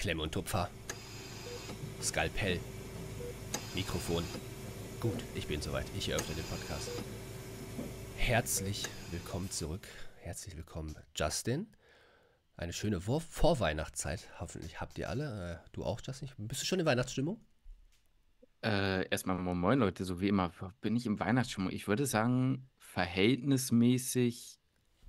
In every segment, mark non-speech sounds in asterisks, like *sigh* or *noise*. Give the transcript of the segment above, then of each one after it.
Klemme und Tupfer. Skalpell. Mikrofon. Gut, ich bin soweit. Ich eröffne den Podcast. Herzlich willkommen zurück. Herzlich willkommen, Justin. Eine schöne Vor Vorweihnachtszeit. Hoffentlich habt ihr alle. Äh, du auch, Justin. Bist du schon in Weihnachtsstimmung? Äh, erstmal moin Leute, so wie immer bin ich in Weihnachtsstimmung. Ich würde sagen, verhältnismäßig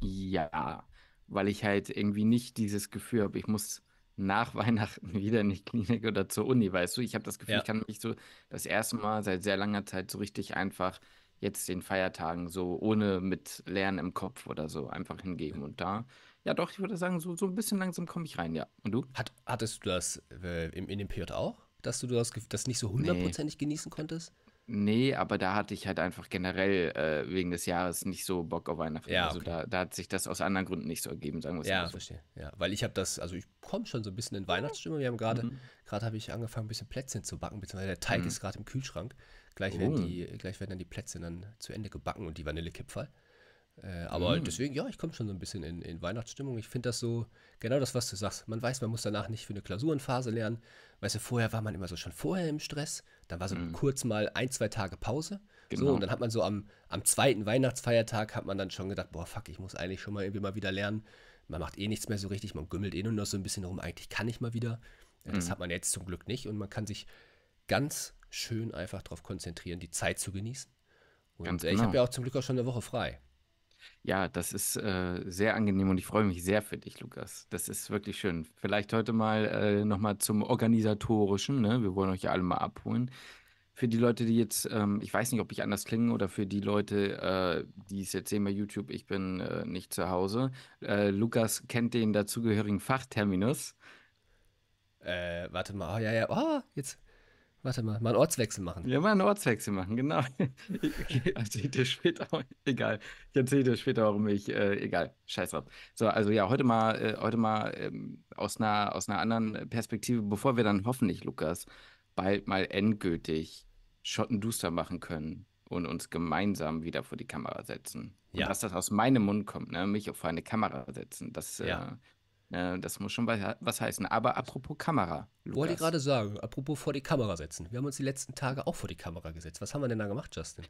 ja, weil ich halt irgendwie nicht dieses Gefühl habe, ich muss nach *laughs* Weihnachten wieder in die Klinik oder zur Uni, weißt du? Ich habe das Gefühl, Ja, ich kann mich so das erste Mal seit sehr langer Zeit so richtig einfach jetzt den Feiertagen so ohne mit Lernen im Kopf oder so einfach hingeben. Und da, ja doch, ich würde sagen, so, so ein bisschen langsam komme ich rein, ja. Und du? Hat, hattest du das äh, im, in dem PJ auch? Dass du das, Gef- das nicht so Nee. hundertprozentig genießen konntest? Nee, aber da hatte ich halt einfach generell äh, wegen des Jahres nicht so Bock auf Weihnachten. Ja, also okay. Also da, da, hat sich das aus anderen Gründen nicht so ergeben, sagen wir es ja, mal so. Verstehe. Ja, weil ich habe das, also ich komme schon so ein bisschen in Weihnachtsstimmung. Wir haben gerade, mhm. gerade habe ich angefangen, ein bisschen Plätzchen zu backen, beziehungsweise der Teig mhm. ist gerade im Kühlschrank. Gleich, oh. werden die, gleich werden dann die Plätzchen dann zu Ende gebacken und die Vanillekipferl. Äh, aber mhm. deswegen, ja, ich komme schon so ein bisschen in, in Weihnachtsstimmung. Ich finde das so, genau das, was du sagst. Man weiß, man muss danach nicht für eine Klausurenphase lernen. Weißt du, vorher war man immer so schon vorher im Stress. Dann war so mhm. kurz mal ein, zwei Tage Pause. Genau. So, und dann hat man so am, am zweiten Weihnachtsfeiertag hat man dann schon gedacht, boah, fuck, ich muss eigentlich schon mal irgendwie mal wieder lernen. Man macht eh nichts mehr so richtig, man gümmelt eh nur noch so ein bisschen rum. Eigentlich kann ich mal wieder. Ja, äh, das mhm. hat man jetzt zum Glück nicht. Und man kann sich ganz schön einfach darauf konzentrieren, die Zeit zu genießen. Und äh, genau. ich habe ja auch zum Glück auch schon eine Woche frei. Ja, das ist äh, sehr angenehm und ich freue mich sehr für dich, Lukas. Das ist wirklich schön. Vielleicht heute mal äh, nochmal zum Organisatorischen. Ne? Wir wollen euch ja alle mal abholen. Für die Leute, die jetzt, ähm, ich weiß nicht, ob ich anders klinge oder für die Leute, äh, die es jetzt sehen bei YouTube, ich bin äh, nicht zu Hause. Äh, Lukas kennt den dazugehörigen Fachterminus. Äh, warte mal, oh, ja, ja, oh, jetzt. Warte mal, mal einen Ortswechsel machen. Ja, mal einen Ortswechsel machen, genau. *laughs* Also ich erzähle dir später, egal. Ich erzähle dir später, warum ich, äh, egal, scheiß drauf. So, also ja, heute mal, äh, heute mal ähm, aus, einer, aus einer anderen Perspektive, bevor wir dann hoffentlich, Lukas, bald mal endgültig Schottenduster machen können und uns gemeinsam wieder vor die Kamera setzen. Und ja. dass das aus meinem Mund kommt, ne? mich vor eine Kamera setzen, das, ja. äh, äh, das muss schon was heißen. Aber apropos Kamera. Lukas. Wollte ich gerade sagen, apropos vor die Kamera setzen. Wir haben uns die letzten Tage auch vor die Kamera gesetzt. Was haben wir denn da gemacht, Justin?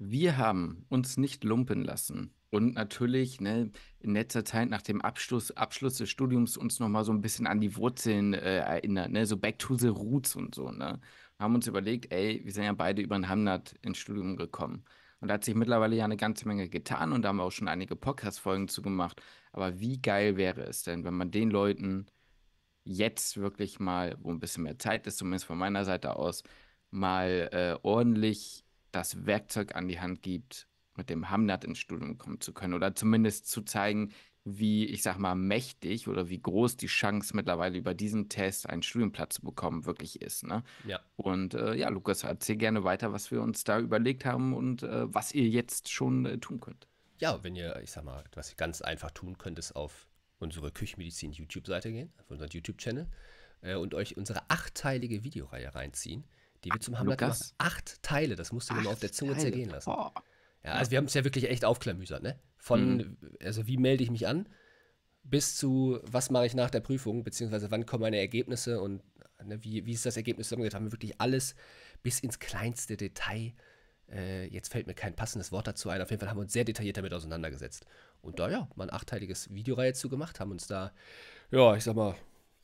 Wir haben uns nicht lumpen lassen und natürlich ne, in letzter Zeit nach dem Abschluss, Abschluss des Studiums uns nochmal so ein bisschen an die Wurzeln äh, erinnert, ne? so back to the roots und so. Ne? Haben uns überlegt, ey, wir sind ja beide über den Hamnat ins Studium gekommen. Und da hat sich mittlerweile ja eine ganze Menge getan und da haben wir auch schon einige Podcast-Folgen zugemacht. Aber wie geil wäre es denn, wenn man den Leuten jetzt wirklich mal, wo ein bisschen mehr Zeit ist, zumindest von meiner Seite aus, mal äh, ordentlich das Werkzeug an die Hand gibt, mit dem Hamnat ins Studium kommen zu können oder zumindest zu zeigen, wie, ich sag mal, mächtig oder wie groß die Chance mittlerweile über diesen Test einen Studienplatz zu bekommen wirklich ist. Ne? Ja. Und äh, ja, Lukas, erzähl gerne weiter, was wir uns da überlegt haben und äh, was ihr jetzt schon äh, tun könnt. Ja, wenn ihr, ich sag mal, was ihr ganz einfach tun könnt, ist auf unsere Küchenmedizin YouTube-Seite gehen, auf unseren YouTube-Channel äh, und euch unsere achtteilige Videoreihe reinziehen, die wir Ach, zum Hamlet Lukas? gemacht Acht Teile, das musst du Acht mir mal auf der Zunge Teile. zergehen lassen. Boah. Ja, also wir haben es ja wirklich echt aufklamüsert, ne? Von, mhm. also wie melde ich mich an, bis zu, was mache ich nach der Prüfung, beziehungsweise wann kommen meine Ergebnisse und ne, wie, wie ist das Ergebnis zusammengeht, haben wir wirklich alles bis ins kleinste Detail. Äh, jetzt fällt mir kein passendes Wort dazu ein. Auf jeden Fall haben wir uns sehr detailliert damit auseinandergesetzt. Und da ja, mal ein achteiliges Videoreihe zugemacht, haben uns da, ja, ich sag mal,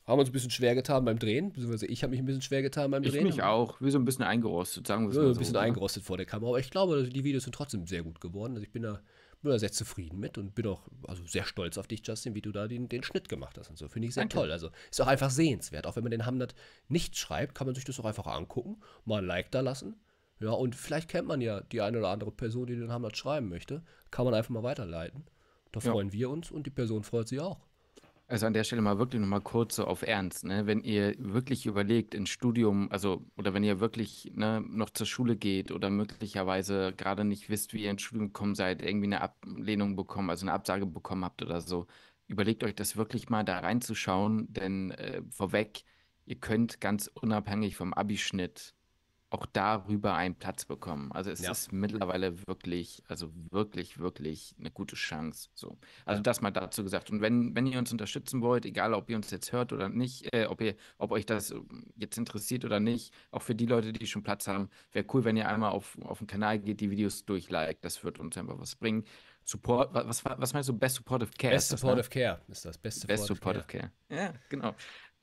haben uns ein bisschen schwer getan beim Drehen, beziehungsweise ich habe mich ein bisschen schwer getan beim ich Drehen. Ich mich auch, wie so ein bisschen eingerostet, sagen wir es ja, mal so. Ein bisschen oder? eingerostet vor der Kamera, aber ich glaube, die Videos sind trotzdem sehr gut geworden. Also ich bin da, bin da sehr zufrieden mit und bin auch also sehr stolz auf dich, Justin, wie du da den, den Schnitt gemacht hast und so. Finde ich sehr Danke. toll. Also ist auch einfach sehenswert. Auch wenn man den Hamnat nicht schreibt, kann man sich das auch einfach angucken, mal ein Like da lassen. Ja, und vielleicht kennt man ja die eine oder andere Person, die den Hamnat schreiben möchte. Kann man einfach mal weiterleiten. Da ja. freuen wir uns und die Person freut sich auch. Also an der Stelle mal wirklich nochmal kurz so auf Ernst. Ne? Wenn ihr wirklich überlegt, ins Studium, also oder wenn ihr wirklich ne, noch zur Schule geht oder möglicherweise gerade nicht wisst, wie ihr ins Studium gekommen seid, irgendwie eine Ablehnung bekommen, also eine Absage bekommen habt oder so, überlegt euch das wirklich mal da reinzuschauen, denn äh, vorweg, ihr könnt ganz unabhängig vom Abischnitt auch darüber einen Platz bekommen. Also es ja. ist mittlerweile wirklich, also wirklich, wirklich eine gute Chance. So. Also ja. das mal dazu gesagt. Und wenn, wenn ihr uns unterstützen wollt, egal ob ihr uns jetzt hört oder nicht, äh, ob ihr, ob euch das ähm, jetzt interessiert oder nicht, auch für die Leute, die schon Platz haben, wäre cool, wenn ihr einmal auf, auf den Kanal geht, die Videos durchliked. Das wird uns einfach was bringen. Support, was, was meinst du, Best Supportive Care? Best Supportive das, ne? Care ist das. Best Supportive, Best supportive care. care. Ja, genau.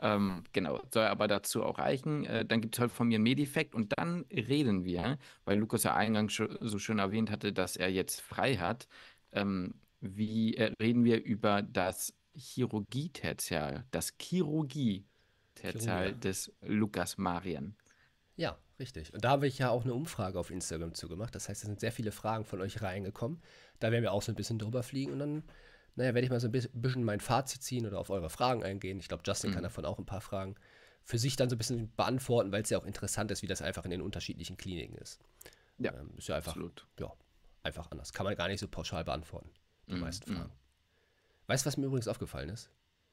Ähm, genau, soll aber dazu auch reichen. Äh, dann gibt es heute von mir ein Medifekt und dann reden wir, weil Lukas ja eingangs so schön erwähnt hatte, dass er jetzt frei hat. Ähm, wie äh, reden wir über das Chirurgie-Tertial, das Chirurgie-Tertial des Lukas Marien? Ja, richtig. Und da habe ich ja auch eine Umfrage auf Instagram zugemacht. Das heißt, es sind sehr viele Fragen von euch reingekommen. Da werden wir auch so ein bisschen drüber fliegen und dann naja, werde ich mal so ein bisschen mein Fazit ziehen oder auf eure Fragen eingehen. Ich glaube, Justin mhm. kann davon auch ein paar Fragen für sich dann so ein bisschen beantworten, weil es ja auch interessant ist, wie das einfach in den unterschiedlichen Kliniken ist. Ja, ähm, ist ja einfach, absolut. ja, einfach anders. Kann man gar nicht so pauschal beantworten, die mhm. meisten mhm. Fragen. Mhm. Weißt du, was mir übrigens aufgefallen ist?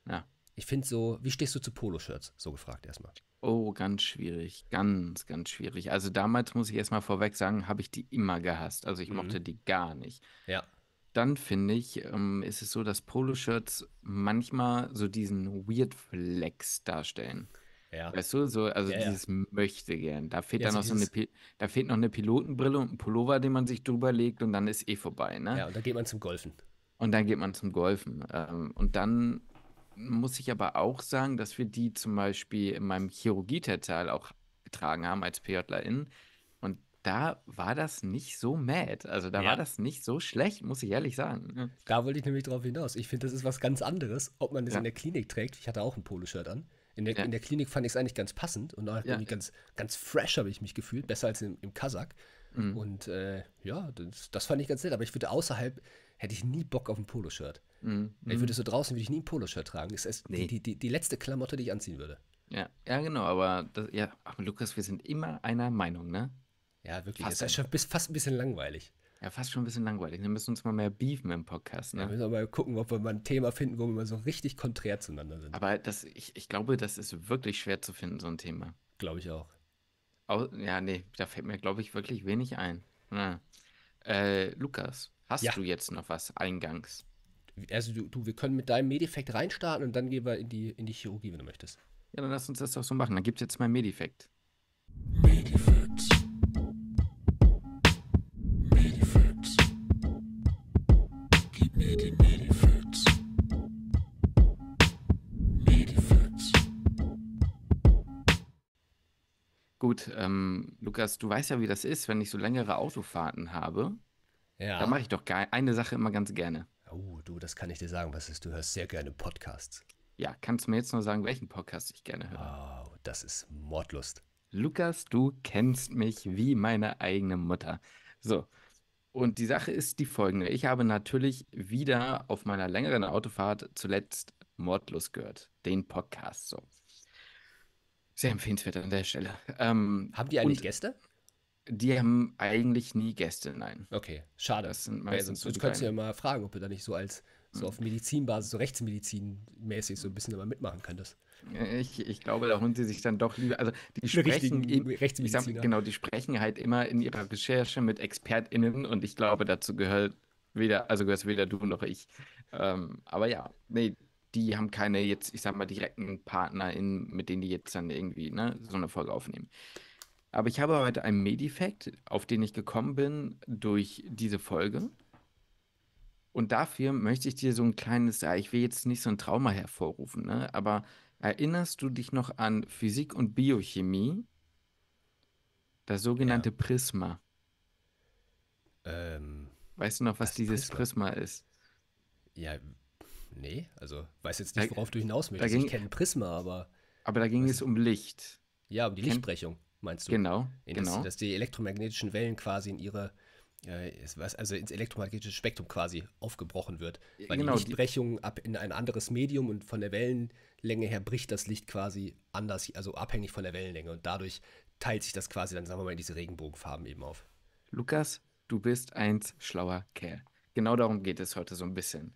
Ja. Ich finde so, wie stehst du zu Poloshirts? So gefragt erstmal. Oh, ganz schwierig. Ganz, ganz schwierig. Also damals muss ich erstmal vorweg sagen, habe ich die immer gehasst. Also ich mhm. mochte die gar nicht. Ja dann finde ich, ähm, ist es so, dass Poloshirts manchmal so diesen Weird Flex darstellen. Ja. Weißt du, so, also ja, dieses ja. möchte gern. Da fehlt ja, dann noch so eine, da fehlt noch eine Pilotenbrille und ein Pullover, den man sich drüber legt und dann ist eh vorbei, ne? Ja, und dann geht man zum Golfen. Und dann geht man zum Golfen. Ähm, und dann muss ich aber auch sagen, dass wir die zum Beispiel in meinem Chirurgietertal auch getragen haben als PJlerInnen da war das nicht so mad. Also da ja. war das nicht so schlecht, muss ich ehrlich sagen. Da wollte ich nämlich drauf hinaus. Ich finde, das ist was ganz anderes, ob man das ja. in der Klinik trägt. Ich hatte auch ein Poloshirt an. In der, ja. in der Klinik fand ich es eigentlich ganz passend und auch irgendwie ganz, ganz fresh habe ich mich gefühlt, besser als im, im Kasak. Mhm. Und äh, ja, das, das, fand ich ganz nett. Aber ich würde außerhalb, hätte ich nie Bock auf ein Poloshirt. Mhm. Ich würde mhm. so draußen, würde ich nie ein Poloshirt tragen. Das ist nee. die, die, die letzte Klamotte, die ich anziehen würde. Ja, ja genau, aber das, ja, aber Lukas, wir sind immer einer Meinung, ne? Ja, wirklich. Fast ist schon bis, fast ein bisschen langweilig. Ja, fast schon ein bisschen langweilig. Wir müssen uns mal mehr beefen im Podcast. Ne? Ja, müssen wir mal gucken, ob wir mal ein Thema finden, wo wir mal so richtig konträr zueinander sind. Aber das, ich, ich glaube, das ist wirklich schwer zu finden, so ein Thema. Glaube ich auch. Au ja, nee, da fällt mir, glaube ich, wirklich wenig ein. Ja. Äh, Lukas, hast ja. du jetzt noch was eingangs? Also du, du, wir können mit deinem Medifekt reinstarten und dann gehen wir in die, in die Chirurgie, wenn du möchtest. Ja, dann lass uns das doch so machen. Dann gibt es jetzt mein Medifekt. Medifekt. Gut, ähm, Lukas, du weißt ja, wie das ist, wenn ich so längere Autofahrten habe. Ja. Da mache ich doch eine Sache immer ganz gerne. Oh, du, das kann ich dir sagen, was ist. Du hörst sehr gerne Podcasts. Ja, kannst du mir jetzt nur sagen, welchen Podcast ich gerne höre? Wow, das ist Mordlust. Lukas, du kennst mich wie meine eigene Mutter. So, und die Sache ist die folgende. Ich habe natürlich wieder auf meiner längeren Autofahrt zuletzt Mordlos gehört, den Podcast so. Sehr empfehlenswert an der Stelle. Ähm, haben die eigentlich Gäste? Die haben eigentlich nie Gäste, nein. Okay, schade. Das sind meistens ja, sonst, sonst ja mal fragen, ob du da nicht so als so hm. auf Medizinbasis, so rechtsmedizinmäßig so ein bisschen immer mitmachen könntest. Äh, ich, ich glaube, da holen sie sich dann doch lieber. Also die sprechen eben, ich sag, genau, die sprechen halt immer in ihrer Recherche mit ExpertInnen und ich glaube, dazu gehört weder, also gehörst weder du noch ich. Ähm, aber ja, nee, die haben keine jetzt, ich sag mal, direkten PartnerInnen, mit denen die jetzt dann irgendwie ne, so eine Folge aufnehmen. Aber ich habe heute einen Medifact, auf den ich gekommen bin durch diese Folge. Und dafür möchte ich dir so ein kleines, ich will jetzt nicht so ein Trauma hervorrufen, ne? aber Erinnerst du dich noch an Physik und Biochemie? Das sogenannte ja. Prisma. Ähm, weißt du noch, was, was dieses Prisma? Prisma? ist? Ja, nee, also weiß jetzt nicht, worauf da, du hinaus willst. Ging, ich kenne Prisma, aber. Aber da ging es um Licht. Ja, um die Lichtbrechung, meinst du? Genau. Das, genau. dass die elektromagnetischen Wellen quasi in ihre also ins elektromagnetische Spektrum quasi aufgebrochen wird. Weil genau, die Lichtbrechung ab in ein anderes Medium und von der Wellenlänge her bricht das Licht quasi anders, also abhängig von der Wellenlänge. Und dadurch teilt sich das quasi dann, sagen wir mal, in diese Regenbogenfarben eben auf. Lukas, du bist ein schlauer Kerl. Genau darum geht es heute so ein bisschen.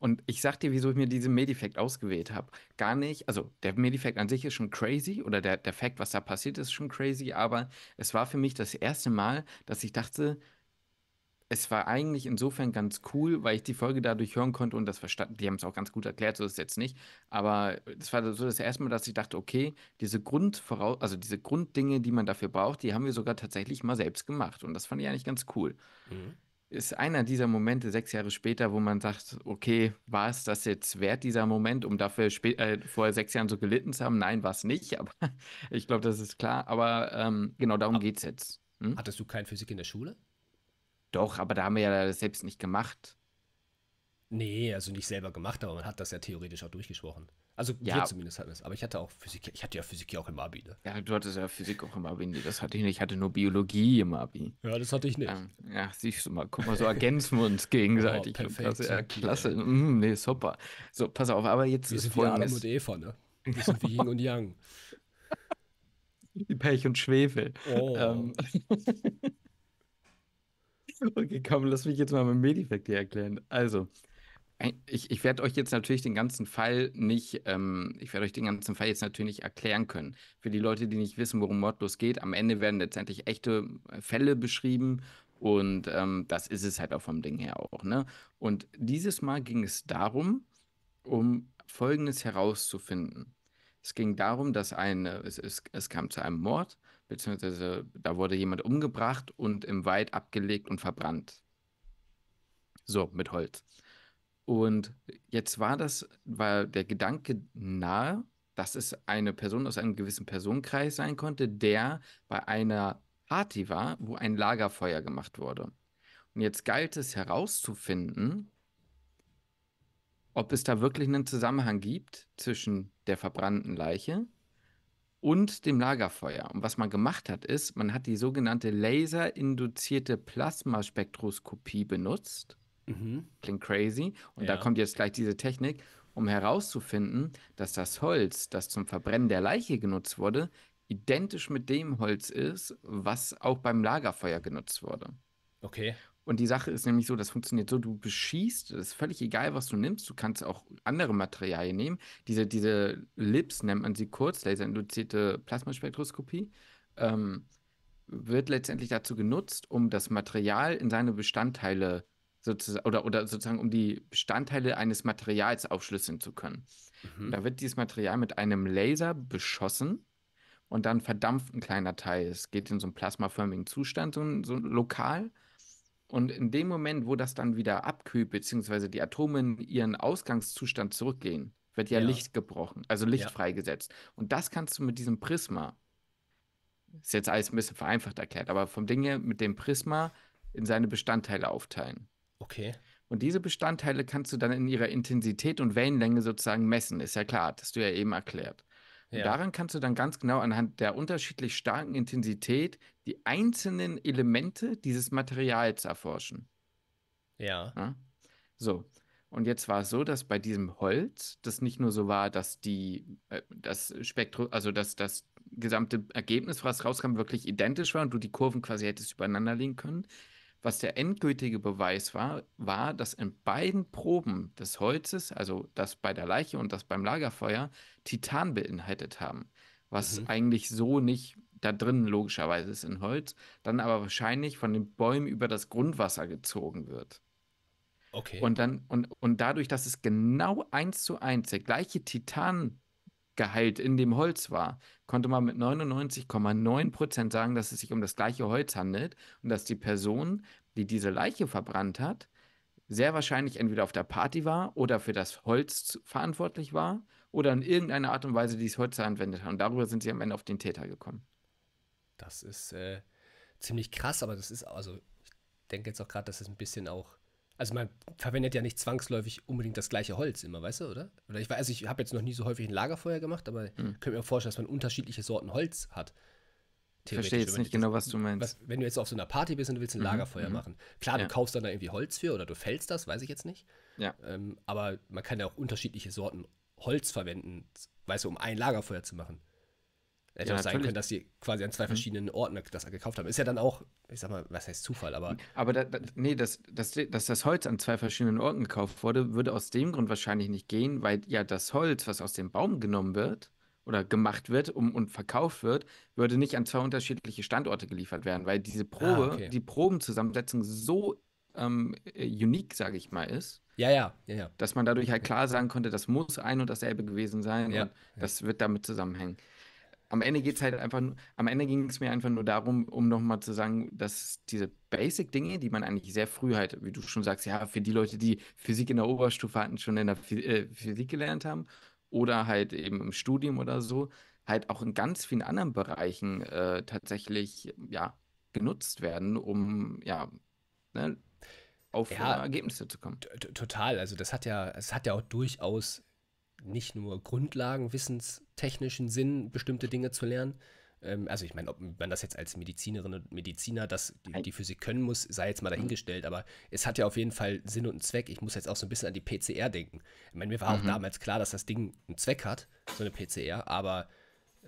Und ich sag dir, wieso ich mir diesen Medifact ausgewählt habe. Gar nicht, also der Medifact an sich ist schon crazy oder der, der Fact, was da passiert ist, schon crazy, aber es war für mich das erste Mal, dass ich dachte, es war eigentlich insofern ganz cool, weil ich die Folge dadurch hören konnte und das verstanden. Die haben es auch ganz gut erklärt, so ist es jetzt nicht. Aber es war so das erste Mal, dass ich dachte, okay, diese Grundvoraus also diese Grunddinge, die man dafür braucht, die haben wir sogar tatsächlich mal selbst gemacht. Und das fand ich eigentlich ganz cool. Mhm. Ist einer dieser Momente sechs Jahre später, wo man sagt, okay, war es das jetzt wert, dieser Moment, um dafür äh, vor sechs Jahren so gelitten zu haben? Nein, war es nicht, *laughs* aber ich glaube, das ist klar. Aber ähm, genau darum geht es jetzt. Hm? Hattest du kein Physik in der Schule? Doch, aber da haben wir ja das selbst nicht gemacht. Nee, also nicht selber gemacht, aber man hat das ja theoretisch auch durchgesprochen. Also ja. wir zumindest hatten es. Aber ich hatte auch Physik, ich hatte ja Physik ja auch im Abi, ne? Ja, du hattest ja Physik auch im Abi. Nee, das hatte ich nicht. Ich hatte nur Biologie im Abi. Ja, das hatte ich nicht. Ähm, ja, siehst du mal, guck mal, so ergänzen wir uns gegenseitig. Oh, perfekt. Klasse, ja, klasse. Mm, nee, super. So, pass auf, aber jetzt. Wir sind wie Adam und Eva, ne? Wir sind wie Yin und Yang. *laughs* Pech und Schwefel. Oh. Ähm. *laughs* Okay, komm, lass mich jetzt mal mit Medifact hier erklären. Also, ich, ich werde euch jetzt natürlich den ganzen Fall nicht, ähm, ich werde euch den ganzen Fall jetzt natürlich nicht erklären können. Für die Leute, die nicht wissen, worum Mordlos geht, am Ende werden letztendlich echte Fälle beschrieben und ähm, das ist es halt auch vom Ding her auch. Ne? Und dieses Mal ging es darum, um Folgendes herauszufinden. Es ging darum, dass eine, es, es, es kam zu einem Mord beziehungsweise da wurde jemand umgebracht und im Wald abgelegt und verbrannt. So, mit Holz. Und jetzt war das, war der Gedanke nahe, dass es eine Person aus einem gewissen Personenkreis sein konnte, der bei einer Party war, wo ein Lagerfeuer gemacht wurde. Und jetzt galt es herauszufinden, ob es da wirklich einen Zusammenhang gibt zwischen der verbrannten Leiche und dem Lagerfeuer. Und was man gemacht hat, ist, man hat die sogenannte laserinduzierte Plasmaspektroskopie benutzt. Mhm. Klingt crazy. Und ja. da kommt jetzt gleich diese Technik, um herauszufinden, dass das Holz, das zum Verbrennen der Leiche genutzt wurde, identisch mit dem Holz ist, was auch beim Lagerfeuer genutzt wurde. Okay. Und die Sache ist nämlich so, das funktioniert so, du beschießt, es ist völlig egal, was du nimmst, du kannst auch andere Materialien nehmen. Diese, diese LIPS nennt man sie kurz, laserinduzierte Plasmaspektroskopie, ähm, wird letztendlich dazu genutzt, um das Material in seine Bestandteile sozusagen, oder, oder sozusagen um die Bestandteile eines Materials aufschlüsseln zu können. Mhm. Da wird dieses Material mit einem Laser beschossen und dann verdampft ein kleiner Teil. Es geht in so einen plasmaförmigen Zustand, so ein, so ein Lokal. Und in dem Moment, wo das dann wieder abkühlt, beziehungsweise die Atome in ihren Ausgangszustand zurückgehen, wird ja, ja. Licht gebrochen, also Licht ja. freigesetzt. Und das kannst du mit diesem Prisma, ist jetzt alles ein bisschen vereinfacht erklärt, aber vom Ding her mit dem Prisma in seine Bestandteile aufteilen. Okay. Und diese Bestandteile kannst du dann in ihrer Intensität und Wellenlänge sozusagen messen, ist ja klar, hast du ja eben erklärt. Ja. Daran kannst du dann ganz genau anhand der unterschiedlich starken Intensität die einzelnen Elemente dieses Materials erforschen. Ja. ja? So. Und jetzt war es so, dass bei diesem Holz das nicht nur so war, dass die äh, das Spektrum, also dass das gesamte Ergebnis, was rauskam, wirklich identisch war und du die Kurven quasi hättest übereinander legen können, was der endgültige Beweis war, war, dass in beiden Proben des Holzes, also das bei der Leiche und das beim Lagerfeuer, Titan beinhaltet haben. Was mhm. eigentlich so nicht da drin logischerweise ist in Holz, dann aber wahrscheinlich von den Bäumen über das Grundwasser gezogen wird. Okay. Und dann, und, und dadurch, dass es genau eins zu eins der gleiche Titan Gehalt in dem Holz war, konnte man mit 99,9 Prozent sagen, dass es sich um das gleiche Holz handelt und dass die Person, die diese Leiche verbrannt hat, sehr wahrscheinlich entweder auf der Party war oder für das Holz verantwortlich war oder in irgendeiner Art und Weise dieses Holz anwendet hat. Und darüber sind sie am Ende auf den Täter gekommen. Das ist äh, ziemlich krass, aber das ist, also ich denke jetzt auch gerade, dass es ein bisschen auch also man verwendet ja nicht zwangsläufig unbedingt das gleiche Holz immer, weißt du, oder? Oder ich weiß, also ich habe jetzt noch nie so häufig ein Lagerfeuer gemacht, aber ich hm. könnte mir vorstellen, dass man unterschiedliche Sorten Holz hat. Ich verstehe jetzt nicht genau, was du meinst. Was, wenn du jetzt auf so einer Party bist und du willst ein mhm, Lagerfeuer mhm. machen, klar, ja. du kaufst dann da irgendwie Holz für oder du fällst das, weiß ich jetzt nicht. Ja. Ähm, aber man kann ja auch unterschiedliche Sorten Holz verwenden, weißt du, um ein Lagerfeuer zu machen. Hätte ja, auch sein können, dass sie quasi an zwei mhm. verschiedenen Orten das gekauft haben. Ist ja dann auch, ich sag mal, was heißt Zufall, aber. Aber da, da, nee, dass, dass, dass das Holz an zwei verschiedenen Orten gekauft wurde, würde aus dem Grund wahrscheinlich nicht gehen, weil ja das Holz, was aus dem Baum genommen wird oder gemacht wird um, und verkauft wird, würde nicht an zwei unterschiedliche Standorte geliefert werden, weil diese ah, Probe, ah, okay. die Probenzusammensetzung so ähm, äh, unique, sage ich mal, ist. Ja, ja, ja, ja, Dass man dadurch halt klar sagen konnte, das muss ein und dasselbe gewesen sein ja, und das wird damit zusammenhängen am Ende geht's halt einfach, am Ende ging es mir einfach nur darum, um nochmal zu sagen, dass diese Basic-Dinge, die man eigentlich sehr früh halt, wie du schon sagst, ja, für die Leute, die Physik in der Oberstufe hatten, schon in der äh, Physik gelernt haben oder halt eben im Studium oder so, halt auch in ganz vielen anderen Bereichen äh, tatsächlich, ja, genutzt werden, um, ja, ne, auf ja, Ergebnisse zu kommen. Total. Also das hat ja, es hat ja auch durchaus nicht nur Grundlagen, grundlagenwissenstechnischen Sinn, bestimmte Dinge zu lernen. Ähm, also ich meine, ob man das jetzt als Medizinerin und Mediziner, das, die, die Physik können muss, sei jetzt mal mhm. dahingestellt, aber es hat ja auf jeden Fall Sinn und einen Zweck. Ich muss jetzt auch so ein bisschen an die PCR denken. Ich meine, mir war mhm. auch damals klar, dass das Ding einen Zweck hat, so eine PCR, aber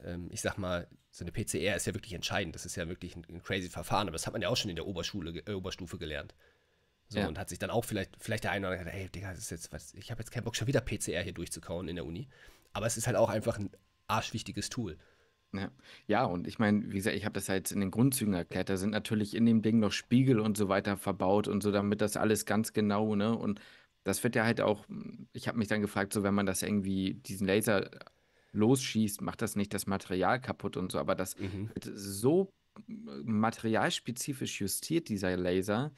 ähm, ich sag mal, so eine PCR ist ja wirklich entscheidend. Das ist ja wirklich ein, ein crazy Verfahren, aber das hat man ja auch schon in der Oberschule, äh, Oberstufe gelernt. So, ja. Und hat sich dann auch vielleicht, vielleicht der eine oder andere gedacht, hey, Digga, ist jetzt, was, ich habe jetzt keinen Bock, schon wieder PCR hier durchzukauen in der Uni. Aber es ist halt auch einfach ein arschwichtiges Tool. Ja. ja, und ich meine, wie gesagt, ich habe das ja jetzt halt in den Grundzügen erklärt. Da sind natürlich in dem Ding noch Spiegel und so weiter verbaut und so, damit das alles ganz genau, ne? Und das wird ja halt auch, ich habe mich dann gefragt, so wenn man das irgendwie, diesen Laser losschießt, macht das nicht das Material kaputt und so, aber das mhm. wird so äh, materialspezifisch justiert, dieser Laser,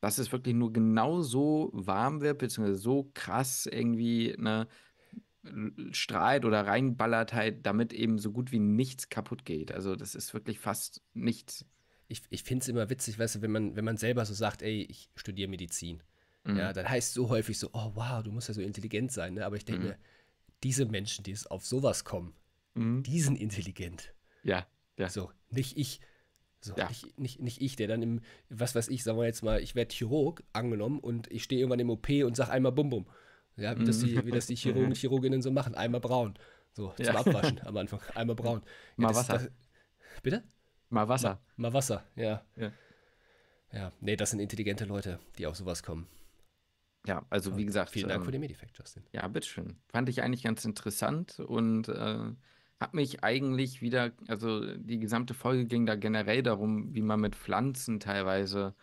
dass es wirklich nur genau so warm wird, beziehungsweise so krass irgendwie ne, strahlt oder reinballert halt, damit eben so gut wie nichts kaputt geht. Also das ist wirklich fast nichts. Ich, ich finde es immer witzig, weißt du, wenn man, wenn man selber so sagt, ey, ich studiere Medizin. Mhm. Ja, dann heißt so häufig so, oh wow, du musst ja so intelligent sein. Ne? Aber ich denke mhm. mir, diese Menschen, die es auf sowas kommen, mhm. die sind intelligent. Ja, ja. So, nicht ich so, ja. nicht, nicht, nicht, ich, der dann im, was weiß ich, sagen wir jetzt mal, ich werde Chirurg angenommen und ich stehe irgendwann im OP und sage einmal Bum Bum. Ja, wie, das die, mhm. wie das die *laughs* Chirurgen und mhm. Chirurginnen so machen. Einmal braun. So, zum ja. Abwaschen *laughs* am Anfang. Einmal braun. Ja, mal das, Wasser. Das, bitte? Mal Wasser. Mal, mal Wasser, ja. ja. Ja, nee, das sind intelligente Leute, die auf sowas kommen. Ja, also wie gesagt. Vielen Dank ähm, für den Medifact, Justin. Ja, bitteschön. Fand ich eigentlich ganz interessant und äh, habe mich eigentlich wieder, also die gesamte Folge ging da generell darum, wie man mit Pflanzen teilweise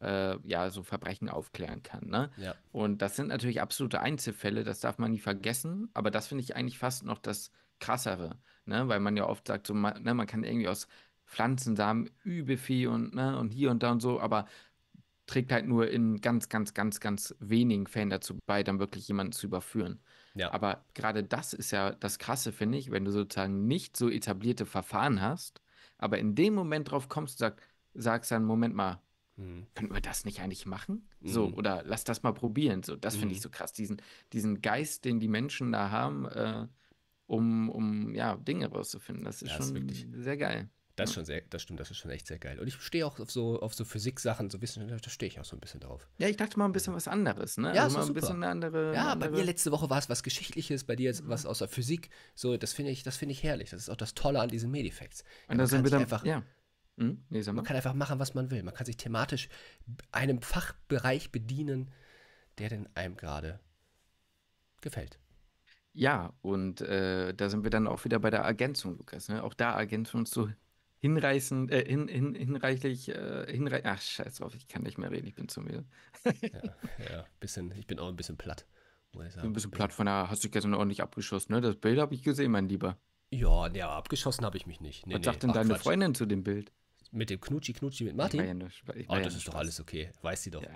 äh, ja so Verbrechen aufklären kann. Ne? Ja. Und das sind natürlich absolute Einzelfälle, das darf man nie vergessen, aber das finde ich eigentlich fast noch das krassere, ne? weil man ja oft sagt, so, man, ne, man kann irgendwie aus Pflanzensamen übel viel und, ne, und hier und da und so, aber trägt halt nur in ganz, ganz, ganz, ganz wenigen Fällen dazu bei, dann wirklich jemanden zu überführen. Ja. Aber gerade das ist ja das Krasse, finde ich, wenn du sozusagen nicht so etablierte Verfahren hast, aber in dem Moment drauf kommst, sag, sagst dann, Moment mal, hm. können wir das nicht eigentlich machen? Mhm. So, oder lass das mal probieren. So, das finde mhm. ich so krass, diesen, diesen Geist, den die Menschen da haben, äh, um, um ja, Dinge rauszufinden. Das ist ja, schon ist wirklich, sehr geil. Das, ist schon sehr, das stimmt, das ist schon echt sehr geil. Und ich stehe auch auf so, auf so Physik-Sachen, so Wissen, da stehe ich auch so ein bisschen drauf. Ja, ich dachte mal ein bisschen was anderes, ne? Ja, also mal ein super. bisschen eine andere. Ja, eine andere... bei mir letzte Woche war es was Geschichtliches, bei dir jetzt mhm. was aus der Physik. So, das finde ich, das ich herrlich. Das ist auch das Tolle an diesen Medifacts. Ja, Und da sind wir dann einfach. Ja. Hm? Nee, man kann einfach machen, was man will. Man kann sich thematisch einem Fachbereich bedienen, der denn einem gerade gefällt. Ja, und äh, da sind wir dann auch wieder bei der Ergänzung, Lukas. Ne? Auch da ergänzen wir uns so hinreißend, äh, hin, hin, hinreichlich, äh, hinreich, ach scheiß drauf, ich kann nicht mehr reden, ich bin zu müde. ja, ja, bisschen, ich bin auch ein bisschen platt, muss ich sagen. Ein bisschen platt von der, hast du gestern ordentlich abgeschossen, ne? Das Bild habe ich gesehen, mein Lieber. Ja, ja, abgeschossen habe ich mich nicht. Nee, Was nee, sagt denn deine Quatsch. Freundin zu dem Bild? Mit dem Knutschi-Knutschi mit Martin? Ich, nur, ich oh, das ist doch alles okay, weiß sie doch. Ja,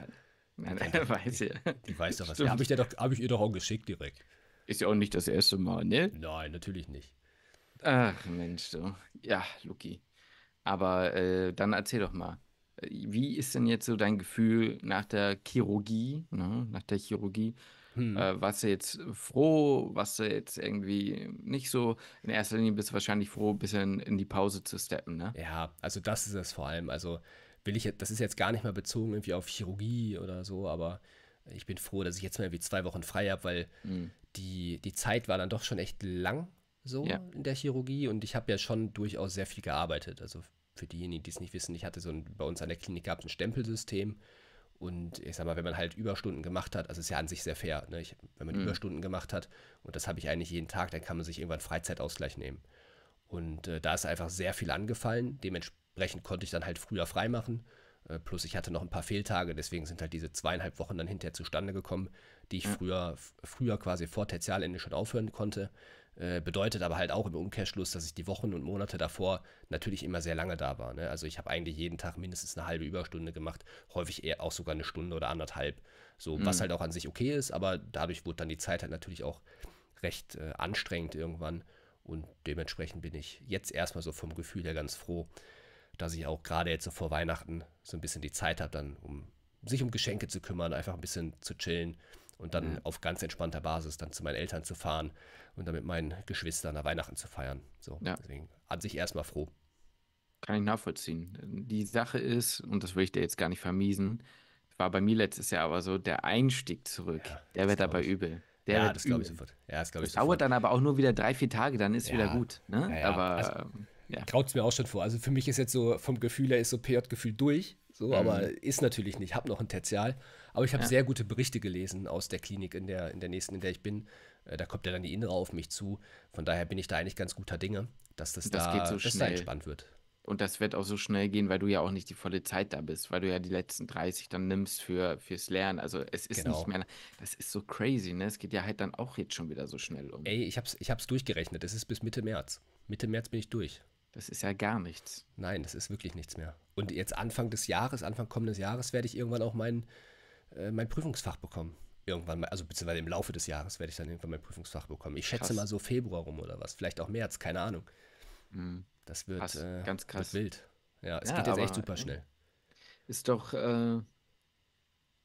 nein, nein, *laughs* weiß sie. Die, die weiß doch was. Ja, habe ich, hab ich ihr doch auch geschickt direkt. Ist ja auch nicht das erste Mal, ne? Nein, natürlich nicht. Ach Mensch, du. Ja, Luki. Aber äh, dann erzähl doch mal. Wie ist denn jetzt so dein Gefühl nach der Chirurgie, ne? nach der Chirurgie? Hm. Äh, warst du jetzt froh? Warst du jetzt irgendwie nicht so? In erster Linie bist du wahrscheinlich froh, ein bisschen in die Pause zu steppen, ne? Ja, also das ist es vor allem. Also will ich, das ist jetzt gar nicht mal bezogen irgendwie auf Chirurgie oder so, aber ich bin froh, dass ich jetzt mal irgendwie zwei Wochen frei habe, weil hm. die, die Zeit war dann doch schon echt lang so ja. in der Chirurgie und ich habe ja schon durchaus sehr viel gearbeitet. Also für diejenigen, die es nicht wissen, ich hatte so ein, bei uns an der Klinik gab es ein Stempelsystem und ich sag mal, wenn man halt Überstunden gemacht hat, also ist ja an sich sehr fair, ne? ich, wenn man mhm. Überstunden gemacht hat und das habe ich eigentlich jeden Tag, dann kann man sich irgendwann Freizeitausgleich nehmen. Und äh, da ist einfach sehr viel angefallen. Dementsprechend konnte ich dann halt früher freimachen. Äh, plus ich hatte noch ein paar Fehltage, deswegen sind halt diese zweieinhalb Wochen dann hinterher zustande gekommen, die ich mhm. früher, früher quasi vor Tertialende schon aufhören konnte. Äh, bedeutet aber halt auch im Umkehrschluss, dass ich die Wochen und Monate davor natürlich immer sehr lange da war. Ne? Also ich habe eigentlich jeden Tag mindestens eine halbe Überstunde gemacht, häufig eher auch sogar eine Stunde oder anderthalb. So, mhm. was halt auch an sich okay ist, aber dadurch wurde dann die Zeit halt natürlich auch recht äh, anstrengend irgendwann. Und dementsprechend bin ich jetzt erstmal so vom Gefühl her ganz froh, dass ich auch gerade jetzt so vor Weihnachten so ein bisschen die Zeit habe, dann um sich um Geschenke zu kümmern, einfach ein bisschen zu chillen und dann mhm. auf ganz entspannter Basis dann zu meinen Eltern zu fahren und damit meinen Geschwistern nach Weihnachten zu feiern. So, ja. deswegen an sich erstmal froh. Kann ich nachvollziehen. Die Sache ist, und das will ich dir jetzt gar nicht vermiesen, war bei mir letztes Jahr aber so, der Einstieg zurück, ja, der wird dabei übel. Der ja, das glaube ich sofort. Ja, das, das ich dauert sofort. dann aber auch nur wieder drei, vier Tage, dann ist ja. wieder gut. Ne? Ja, aber also, ähm, ja. graut es mir auch schon vor. Also für mich ist jetzt so vom Gefühl her ist so PJ-Gefühl durch. So, mhm. aber ist natürlich nicht. Habe noch ein Tertial. Aber ich habe sehr gute Berichte gelesen aus der Klinik in der, in der nächsten, in der ich bin, äh, da kommt ja dann die Innere auf mich zu. Von daher bin ich da eigentlich ganz guter Dinge, dass das, das da, so dass da entspannt wird. Und das wird auch so schnell gehen, weil du ja auch nicht die volle Zeit da bist, weil du ja die letzten 30 dann nimmst für, fürs Lernen. Also es ist genau. nicht mehr, das ist so crazy, ne? Es geht ja halt dann auch jetzt schon wieder so schnell um. Ey, ich hab's, ich hab's durchgerechnet. Es ist bis Mitte März. Mitte März bin ich durch. Das ist ja gar nichts. Nein, das ist wirklich nichts mehr. Und jetzt Anfang des Jahres, Anfang kommendes Jahres werde ich irgendwann auch mein, äh, mein Prüfungsfach bekommen irgendwann mal, also beziehungsweise im Laufe des Jahres werde ich dann irgendwann mein Prüfungsfach bekommen. Ich schätze krass. mal so Februar rum oder was, vielleicht auch März, keine Ahnung. Mhm. Das wird krass. Äh, ganz krass. Wird wild. Ja, es ja, geht jetzt echt super ne? schnell. Ist doch, äh,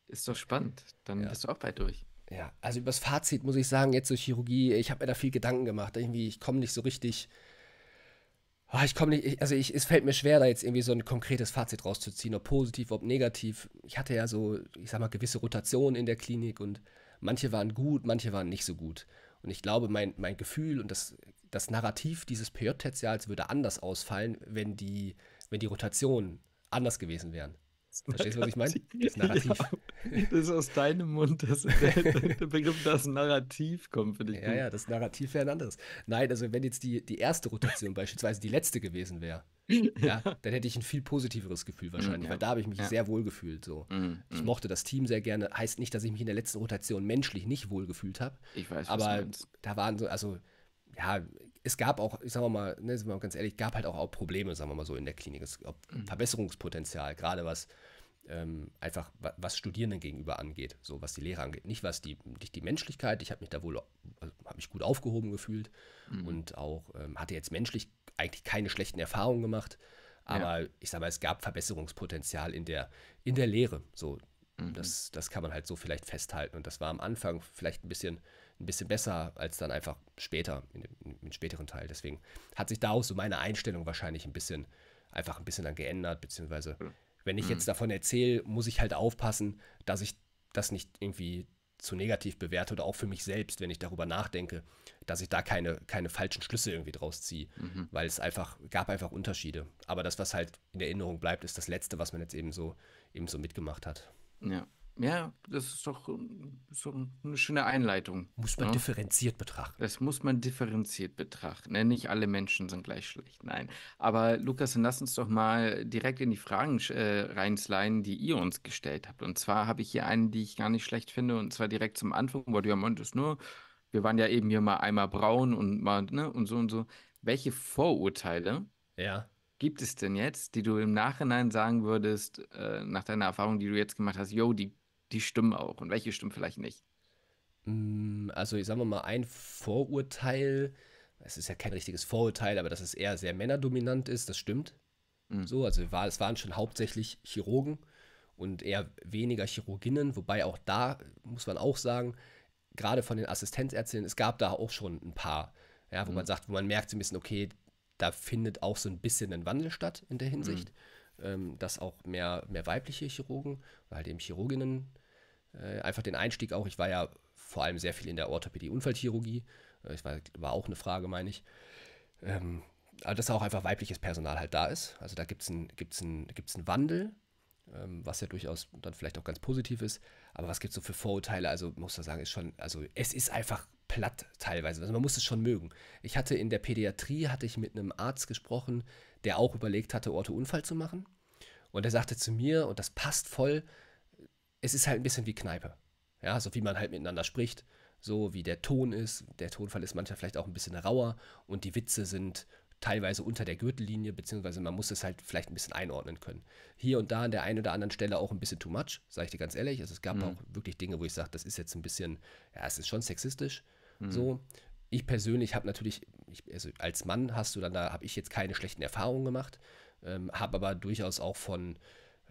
ist doch spannend. Dann ja. bist du auch bald durch. Ja, also übers Fazit muss ich sagen, jetzt zur Chirurgie, ich habe mir da viel Gedanken gemacht. Irgendwie, ich komme nicht so richtig Oh, ich komme nicht, ich, also ich, es fällt mir schwer, da jetzt irgendwie so ein konkretes Fazit rauszuziehen, ob positiv, ob negativ. Ich hatte ja so, ich sag mal, gewisse Rotationen in der Klinik und manche waren gut, manche waren nicht so gut. Und ich glaube, mein, mein Gefühl und das, das Narrativ dieses PJ-Tertials würde anders ausfallen, wenn die, wenn die Rotationen anders gewesen wären. Verstehst du, was ich meine? Das Narrativ. Ja, das ist aus deinem Mund, dass der, der Begriff das Narrativ kommt, finde ich. Ja, gut. ja, das Narrativ wäre ein anderes. Nein, also wenn jetzt die, die erste Rotation beispielsweise die letzte gewesen wäre, ja, dann hätte ich ein viel positiveres Gefühl wahrscheinlich, mm, ja. weil da habe ich mich ja. sehr wohl gefühlt. So. Mhm. ich mm. mochte das Team sehr gerne. Heißt nicht, dass ich mich in der letzten Rotation menschlich nicht wohl gefühlt habe. Ich weiß, aber was du meinst. da waren so, also ja, es gab auch, ich sage mal, ne, sind wir mal ganz ehrlich, gab halt auch, auch Probleme, sagen wir mal so, in der Klinik. Es gab mhm. Verbesserungspotenzial, gerade was ähm, einfach was Studierenden gegenüber angeht, so was die Lehre angeht. Nicht was die, nicht die Menschlichkeit, ich habe mich da wohl, also, äh, habe mich gut aufgehoben gefühlt mhm. und auch ähm, hatte jetzt menschlich eigentlich keine schlechten Erfahrungen gemacht, aber ja. ich sage mal, es gab Verbesserungspotenzial in der, in der Lehre, so. Mhm. Das, das kann man halt so vielleicht festhalten. Und das war am Anfang vielleicht ein bisschen ein bisschen besser als dann einfach später, in in dem späteren Teil. Deswegen hat sich daraus so meine Einstellung wahrscheinlich ein bisschen, einfach ein bisschen dann geändert, beziehungsweise wenn ich mhm. jetzt davon erzähle, muss ich halt aufpassen, dass ich das nicht irgendwie zu negativ bewerte oder auch für mich selbst, wenn ich darüber nachdenke, dass ich da keine, keine falschen Schlüsse irgendwie draus ziehe, mhm. weil es einfach, gab einfach Unterschiede. Aber das, was halt in Erinnerung bleibt, ist das Letzte, was man jetzt eben so, eben so mitgemacht hat. Ja. Ja, das ist doch ähm, so eine schöne Einleitung. Muss man ja? Ne? differenziert betrachten. Das muss man differenziert betrachten. Ne? Nicht alle Menschen sind gleich schlecht, nein. Aber Lukas, dann lass uns doch mal direkt in die Fragen äh, reinsleiten, die ihr uns gestellt habt. Und zwar habe ich hier einen, die ich gar nicht schlecht finde, und zwar direkt zum Anfang, weil du ja meintest, nur, wir waren ja eben hier mal einmal braun und mal, ne, und so und so. Welche Vorurteile ja gibt es denn jetzt, die du im Nachhinein sagen würdest, äh, nach deiner Erfahrung, die du jetzt gemacht hast, yo, die die stimmen auch und welche stimmen vielleicht nicht? Mm, also, ich sage mal, ein Vorurteil, es ist ja kein richtiges Vorurteil, aber dass es eher sehr männerdominant ist, das stimmt. Mhm. So, also war, es waren schon hauptsächlich Chirurgen und eher weniger Chirurginnen, wobei auch da muss man auch sagen, gerade von den Assistenzärztinnen, es gab da auch schon ein paar, ja, wo mhm. man sagt, wo man merkt so ein bisschen, okay, da findet auch so ein bisschen ein Wandel statt in der Hinsicht. Mhm ähm, dass auch mehr, mehr weibliche Chirurgen, weil halt eben Chirurginnen äh, einfach den Einstieg auch, ich war ja vor allem sehr viel in der Orthopädie-Unfallchirurgie, das äh, war, war auch eine Frage, meine ich, ähm, aber dass auch einfach weibliches Personal halt da ist. Also da gibt es einen gibt's ein, gibt's ein Wandel, ähm, was ja durchaus dann vielleicht auch ganz positiv ist. Aber was gibt es so für Vorurteile? Also muss man sagen, ist schon, also es ist einfach platt teilweise. Also man muss es schon mögen. Ich hatte in der Pädiatrie, hatte ich mit einem Arzt gesprochen, der auch überlegt hatte, Orte Unfall zu machen. Und er sagte zu mir, und das passt voll, es ist halt ein bisschen wie Kneipe. Ja, so wie man halt miteinander spricht, so wie der Ton ist. Der Tonfall ist manchmal vielleicht auch ein bisschen rauer und die Witze sind teilweise unter der Gürtellinie, beziehungsweise man muss es halt vielleicht ein bisschen einordnen können. Hier und da an der einen oder anderen Stelle auch ein bisschen too much, sage ich dir ganz ehrlich. Also es gab mhm. auch wirklich Dinge, wo ich sage, das ist jetzt ein bisschen, ja, es ist schon sexistisch, Mhm. So, ich persönlich habe natürlich, ich, also als Mann hast du dann da, habe ich jetzt keine schlechten Erfahrungen gemacht, ähm, habe aber durchaus auch von,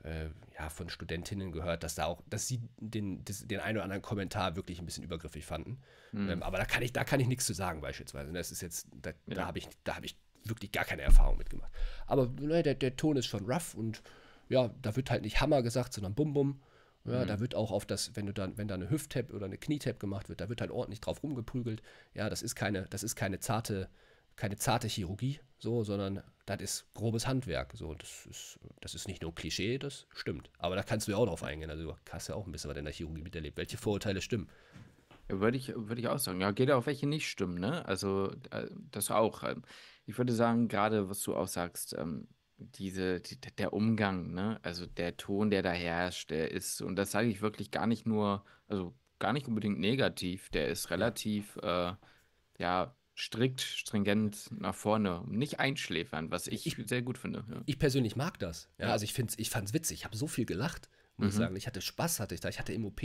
äh, ja, von Studentinnen gehört, dass da auch, dass sie den, das, den einen oder anderen Kommentar wirklich ein bisschen übergriffig fanden. Mhm. Ähm, aber da kann ich, da kann ich nichts zu sagen beispielsweise. Ne? Das ist jetzt, da, ja. da habe ich, da habe ich wirklich gar keine Erfahrung mitgemacht. Aber ne, der, der Ton ist schon rough und ja, da wird halt nicht Hammer gesagt, sondern Bum Bum. Ja, mhm. Da wird auch auf das, wenn du dann, wenn da eine Hüft-Tap oder eine Knietap gemacht wird, da wird halt ordentlich drauf rumgeprügelt. Ja, das ist keine, das ist keine zarte, keine zarte Chirurgie, so, sondern das ist grobes Handwerk. So, das ist, das ist nicht nur ein Klischee, das stimmt. Aber da kannst du ja auch drauf eingehen. Also du hast ja auch ein bisschen was in der Chirurgie miterlebt. Welche Vorurteile stimmen? Ja, würde ich, würde ich auch sagen. Ja, geht auch welche nicht stimmen, ne? Also äh, das auch. Ähm, ich würde sagen, gerade was du auch sagst, ähm, diese, die, der Umgang, ne? Also der Ton, der da herrscht, der ist, und das sage ich wirklich gar nicht nur, also gar nicht unbedingt negativ, der ist relativ, äh, ja, strikt, stringent nach vorne, nicht einschläfern, was ich, ich sehr gut finde. Ja. Ich persönlich mag das. Ja, ja. Also ich, ich fand es witzig, ich habe so viel gelacht, muss mhm. ich sagen. Ich hatte Spaß, hatte ich da, ich hatte MOP,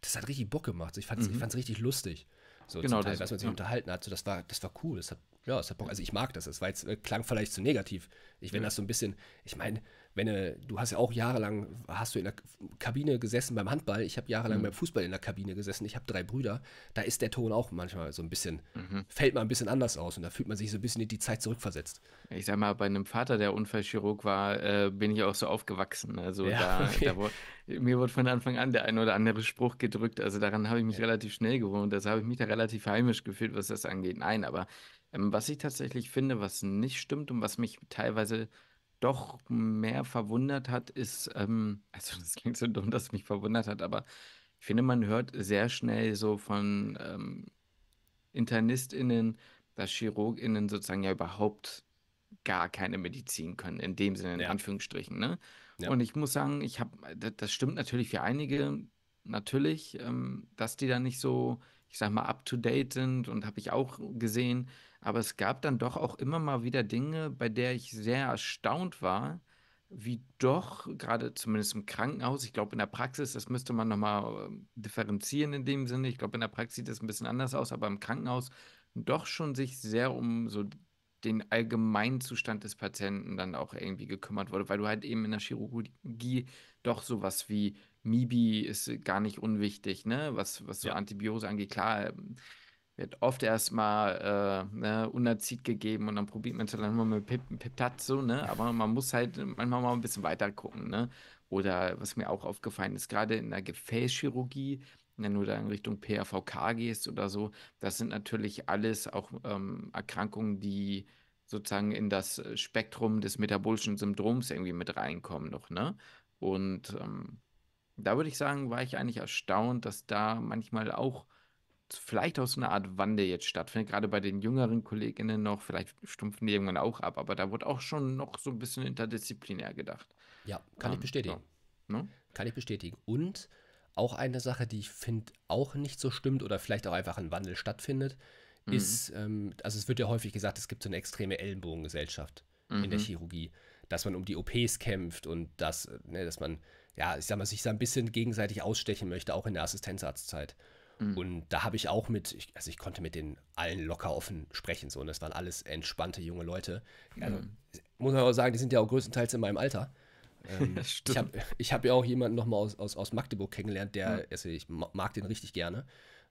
das hat richtig Bock gemacht. Ich fand es mhm. richtig lustig. So genau, Teil, das, dass man sich ja. unterhalten hat. So, das, war, das war cool, das hat ja, es hat Bock. Also ich mag das. Es war jetzt, ne, klang vielleicht zu negativ. Ich, wenn das so ein bisschen, ich meine, wenn äh, du hast ja auch jahrelang, hast du in der Kabine gesessen beim Handball, ich habe jahrelang mhm. beim Fußball in der Kabine gesessen, ich habe drei Brüder, da ist der Ton auch manchmal so ein bisschen, mhm. fällt mal ein bisschen anders aus und da fühlt man sich so ein bisschen in die Zeit zurückversetzt. Ich sag mal, bei einem Vater, der Unfallchirurg war, äh, bin ich auch so aufgewachsen. Also ja, da, *laughs* okay. da wurde, mir wurde von Anfang an der ein oder andere Spruch gedrückt, also daran habe ich mich ja. relativ schnell gewohnt, Das also habe ich mich da relativ heimisch gefühlt, was das angeht. Nein, aber ähm, was ich tatsächlich finde, was nicht stimmt und was mich teilweise doch mehr verwundert hat, ist, ähm, *laughs* also das klingt so dumm, dass es mich verwundert hat, aber ich finde, man hört sehr schnell so von ähm, InternistInnen, dass ChirurgInnen sozusagen ja überhaupt gar keine Medizin können, in dem Sinne, in Ja. Anführungsstrichen. Ne? Ja. Und ich muss sagen, ich habe, das, das stimmt natürlich für einige, natürlich, ähm, dass die da nicht so, ich sag mal, up to date sind und habe ich auch gesehen, aber es gab dann doch auch immer mal wieder Dinge, bei der ich sehr erstaunt war, wie doch, gerade zumindest im Krankenhaus, ich glaube in der Praxis, das müsste man nochmal äh, differenzieren in dem Sinne. Ich glaube, in der Praxis sieht das ein bisschen anders aus, aber im Krankenhaus doch schon sich sehr um so den Allgemeinzustand des Patienten dann auch irgendwie gekümmert wurde, weil du halt eben in der Chirurgie doch sowas wie Mibi ist gar nicht unwichtig, ne? Was, was so ja. Antibiose angeht, klar ähm, wird oft erstmal äh, ne, unerzieht gegeben und dann probiert man es dann halt immer mit Pip, Piptazzo, ne? Aber man muss halt manchmal mal ein bisschen weiter gucken, ne? Oder was mir auch aufgefallen ist, gerade in der Gefäßchirurgie, wenn du da in Richtung PAVK gehst oder so, das sind natürlich alles auch ähm, Erkrankungen, die sozusagen in das Spektrum des metabolischen Syndroms irgendwie mit reinkommen noch, ne? Und ähm, da würde ich sagen, war ich eigentlich erstaunt, dass da manchmal auch vielleicht auch so eine Art Wandel jetzt stattfindet, gerade bei den jüngeren Kolleginnen noch, vielleicht stumpfen die irgendwann auch ab, aber da wurde auch schon noch so ein bisschen interdisziplinär gedacht. Ja, kann ähm, ich bestätigen. So, ne? Kann ich bestätigen. Und auch eine Sache, die ich finde auch nicht so stimmt oder vielleicht auch einfach ein Wandel stattfindet, mhm. ist, ähm, also es wird ja häufig gesagt, es gibt so eine extreme Ellenbogengesellschaft mhm. in der mhm. Chirurgie, dass man um die OPs kämpft und dass, äh, ne, dass man, ja, ich sag mal, sich da ein bisschen gegenseitig ausstechen möchte, auch in der Assistenzarztzeit. Mhm. Und da habe ich auch mit, ich, also ich konnte mit den allen locker offen sprechen. So, und das waren alles entspannte junge Leute. Also, mhm. Muss man aber sagen, die sind ja auch größtenteils in meinem Alter. Ähm, *laughs* ich habe hab ja auch jemanden nochmal aus, aus, aus Magdeburg kennengelernt, der, ja. Mhm. also ich mag den richtig gerne.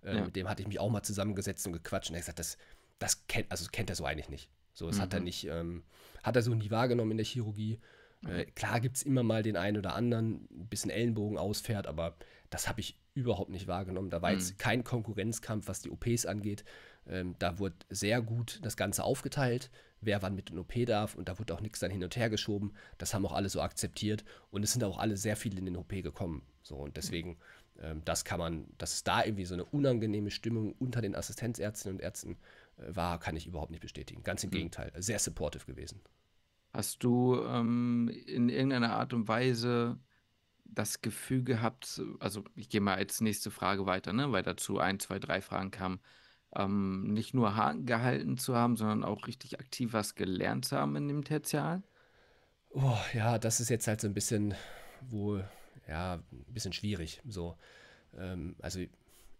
Ähm, ja. Mit dem hatte ich mich auch mal zusammengesetzt und gequatscht und er hat gesagt, das, das kennt, also kennt er so eigentlich nicht. So, das mhm. hat er mhm. nicht, ähm, hat er so nie wahrgenommen in der Chirurgie. Mhm. Äh, klar gibt es immer mal den einen oder anderen, ein bisschen Ellenbogen ausfährt, aber das habe ich überhaupt nicht wahrgenommen. Da war jetzt mhm. kein Konkurrenzkampf, was die OPs angeht. Ähm, da wurde sehr gut das Ganze aufgeteilt, wer wann mit den OP darf und da wurde auch nichts dann hin und her geschoben. Das haben auch alle so akzeptiert und es sind auch alle sehr viele in den OP gekommen. So und deswegen, ähm, das kann man, dass es da irgendwie so eine unangenehme Stimmung unter den Assistenzärztinnen und Ärzten äh, war, kann ich überhaupt nicht bestätigen. Ganz im mhm. Gegenteil, sehr supportive gewesen. Hast du ähm, in irgendeiner Art und Weise das Gefühl gehabt, also ich gehe mal als nächste Frage weiter, ne, weil dazu ein, zwei, drei Fragen kamen, ähm, nicht nur Haken gehalten zu haben, sondern auch richtig aktiv was gelernt zu haben in dem Tertial? Oh, ja, das ist jetzt halt so ein bisschen wohl, ja, ein bisschen schwierig. So. Ähm, also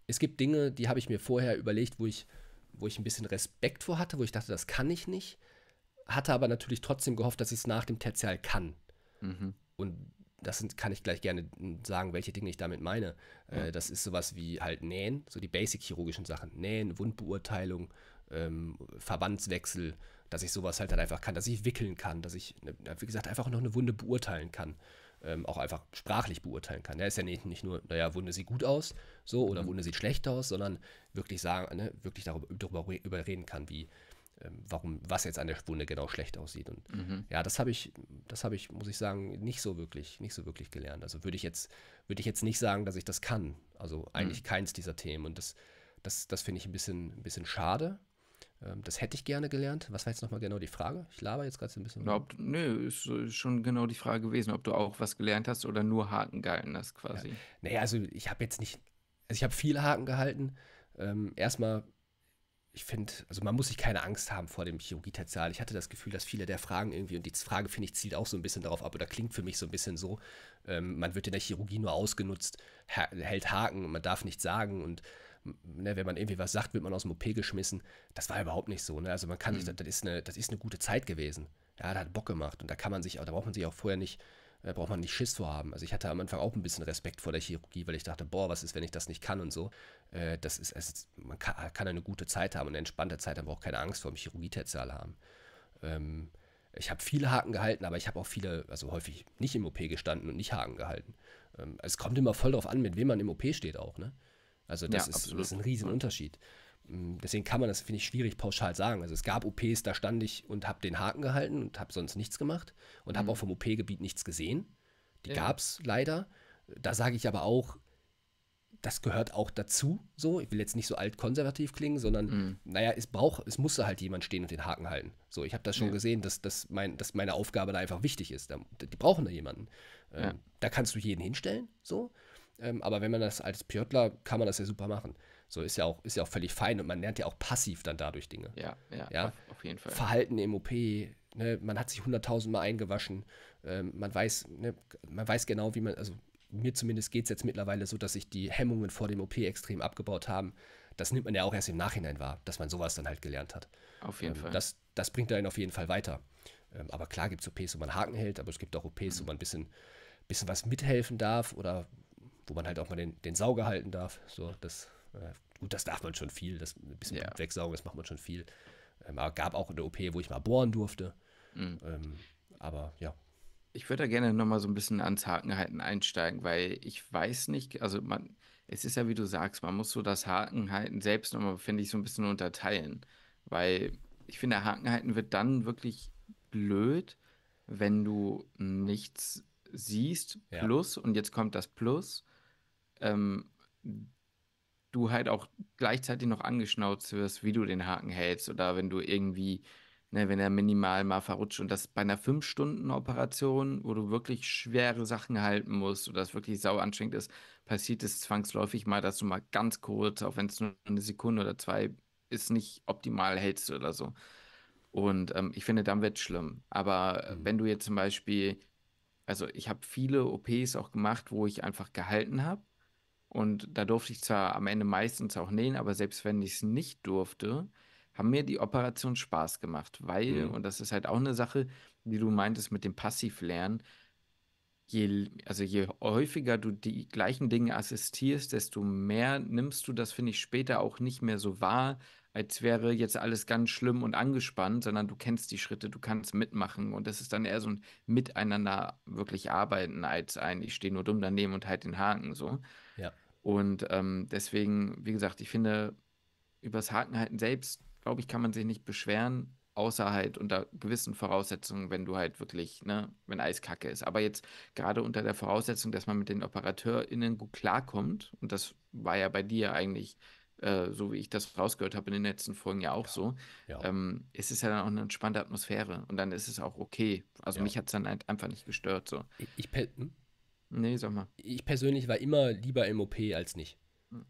es gibt Dinge, die habe ich mir vorher überlegt, wo ich, wo ich ein bisschen Respekt vor hatte, wo ich dachte, das kann ich nicht, hatte aber natürlich trotzdem gehofft, dass ich es nach dem Tertial kann. Mhm. Und das sind, kann ich gleich gerne hm, sagen, welche Dinge ich damit meine. Äh, ja. Äh, das ist sowas wie halt Nähen, so die basic-chirurgischen Sachen. Nähen, Wundbeurteilung, ähm, Verbandswechsel, dass ich sowas halt dann einfach kann, dass ich wickeln kann, dass ich, ne, wie gesagt, einfach noch eine Wunde beurteilen kann. Ähm, auch einfach sprachlich beurteilen kann. Da ist ja nicht, nicht nur, naja, Wunde sieht gut aus, so, oder mhm. Wunde sieht schlecht aus, sondern wirklich sagen, ne, wirklich darüber, darüber reden kann, wie ähm, warum, was jetzt an der Wunde genau schlecht aussieht. Und mhm. ja, das habe ich, das habe ich, muss ich sagen, nicht so wirklich, nicht so wirklich gelernt. Also würde ich jetzt, würde ich jetzt nicht sagen, dass ich das kann. Also eigentlich mhm. keins dieser Themen. Und das, das, das finde ich ein bisschen, ein bisschen schade. Ähm, das hätte ich gerne gelernt. Was war jetzt nochmal genau die Frage? Ich laber jetzt gerade so ein bisschen. Ob, nö, äh, ist schon genau die Frage gewesen, ob du auch was gelernt hast oder nur Haken gehalten hast quasi. Ja. Naja, also ich habe jetzt nicht, also ich habe viele Haken gehalten. Ähm, erstmal ich finde, also man muss sich keine Angst haben vor dem Chirurgieterzial. Ich hatte das Gefühl, dass viele der Fragen irgendwie, und die Frage, finde ich, zielt auch so ein bisschen darauf ab oder klingt für mich so ein bisschen so, ähm, man wird in der Chirurgie nur ausgenutzt, hält Haken, man darf nichts sagen und ne, wenn man irgendwie was sagt, wird man aus dem OP geschmissen. Das war überhaupt nicht so. Ne? Also man kann mhm. sich, das, das, ist eine, das ist eine gute Zeit gewesen. Ja, da hat Bock gemacht und da kann man sich, da braucht man sich auch vorher nicht da braucht man nicht Schiss vor haben. Also ich hatte am Anfang auch ein bisschen Respekt vor der Chirurgie, weil ich dachte, boah, was ist, wenn ich das nicht kann und so. Äh, das ist, es, also man kann, eine gute Zeit haben, eine entspannte Zeit, aber auch keine Angst vor dem Chirurgieterzial haben. Ähm, ich habe viele Haken gehalten, aber ich habe auch viele, also häufig nicht im OP gestanden und nicht Haken gehalten. Ähm, es kommt immer voll darauf an, mit wem man im OP steht auch, ne? Also das, ja, ist, das, ist, ein Riesenunterschied. Hm, deswegen kann man das, finde ich, schwierig pauschal sagen. Also es gab OPs, da stand ich und habe den Haken gehalten und habe sonst nichts gemacht und mhm. habe auch vom OP-Gebiet nichts gesehen. Die ja. gab es leider. Da sage ich aber auch, das gehört auch dazu. So, ich will jetzt nicht so altkonservativ klingen, sondern mhm. naja, es braucht, es musste halt jemand stehen und den Haken halten. So, ich habe das schon ja. gesehen, dass, dass, mein, dass meine Aufgabe da einfach wichtig ist. Da, die brauchen da jemanden. Ähm, ja. Da kannst du jeden hinstellen, so. Ähm, aber wenn man das als Pjotler, kann man das ja super machen. So ist ja auch, ist ja auch völlig fein und man lernt ja auch passiv dann dadurch Dinge. Ja, ja, ja? Auf, auf jeden Fall. Verhalten im OP, ne? man hat sich hunderttausendmal eingewaschen, ähm, man weiß, ne? man weiß genau, wie man, also mir zumindest geht es jetzt mittlerweile so, dass sich die Hemmungen vor dem OP extrem abgebaut haben. Das nimmt man ja auch erst im Nachhinein wahr, dass man sowas dann halt gelernt hat. Auf jeden ähm, Fall. Das, das bringt einen auf jeden Fall weiter. Ähm, aber klar gibt es OPs, wo man Haken hält, aber es gibt auch OPs, mhm. wo man ein bisschen, bisschen was mithelfen darf oder wo man halt auch mal den, den Sauger halten darf. So, das äh, gut, das darf man schon viel, das ein bisschen ja. wegsaugen, das macht man schon viel. Ähm, aber gab auch eine OP, wo ich mal bohren durfte. Mhm. Ähm, aber ja. Ich würde da gerne nochmal so ein bisschen ans Hakenhalten einsteigen, weil ich weiß nicht, also man, es ist ja wie du sagst, man muss so das Hakenhalten selbst nochmal, finde ich, so ein bisschen unterteilen. Weil ich finde, Hakenhalten wird dann wirklich blöd, wenn du nichts siehst, plus, ja. und jetzt kommt das Plus, ähm, du halt auch gleichzeitig noch angeschnauzt wirst, wie du den Haken hältst oder wenn du irgendwie, ne, wenn er minimal mal verrutscht und das bei einer 5-Stunden-Operation, wo du wirklich schwere Sachen halten musst oder es wirklich sau anstrengend ist, passiert es zwangsläufig mal, dass du mal ganz kurz, auch wenn es nur eine Sekunde oder zwei ist, nicht optimal hältst oder so. Und ähm, ich finde, dann wird es schlimm. Aber äh, mhm. wenn du jetzt zum Beispiel, also ich habe viele OPs auch gemacht, wo ich einfach gehalten habe und da durfte ich zwar am Ende meistens auch nähen, aber selbst wenn ich es nicht durfte, haben mir die Operationen Spaß gemacht, weil, mhm. und das ist halt auch eine Sache, die du meintest mit dem Passivlernen, je, also je häufiger du die gleichen Dinge assistierst, desto mehr nimmst du das, finde ich, später auch nicht mehr so wahr, als wäre jetzt alles ganz schlimm und angespannt, sondern du kennst die Schritte, du kannst mitmachen und das ist dann eher so ein Miteinander wirklich arbeiten als ein, ich stehe nur dumm daneben und halt den Haken so. Und ähm, deswegen, wie gesagt, ich finde, übers Hakenhalten selbst, glaube ich, kann man sich nicht beschweren, außer halt unter gewissen Voraussetzungen, wenn du halt wirklich, ne, wenn Eiskacke ist. Aber jetzt gerade unter der Voraussetzung, dass man mit den OperateurInnen gut klarkommt, und das war ja bei dir eigentlich, äh, so wie ich das rausgehört habe in den letzten Folgen ja auch ja. so, ja. Ähm, es ja dann auch eine entspannte Atmosphäre und dann ist es auch okay. Also ja. mich hat es dann halt einfach nicht gestört. So. Ich, ich, hm? Nee, sag mal. Ich persönlich war immer lieber im OP als nicht.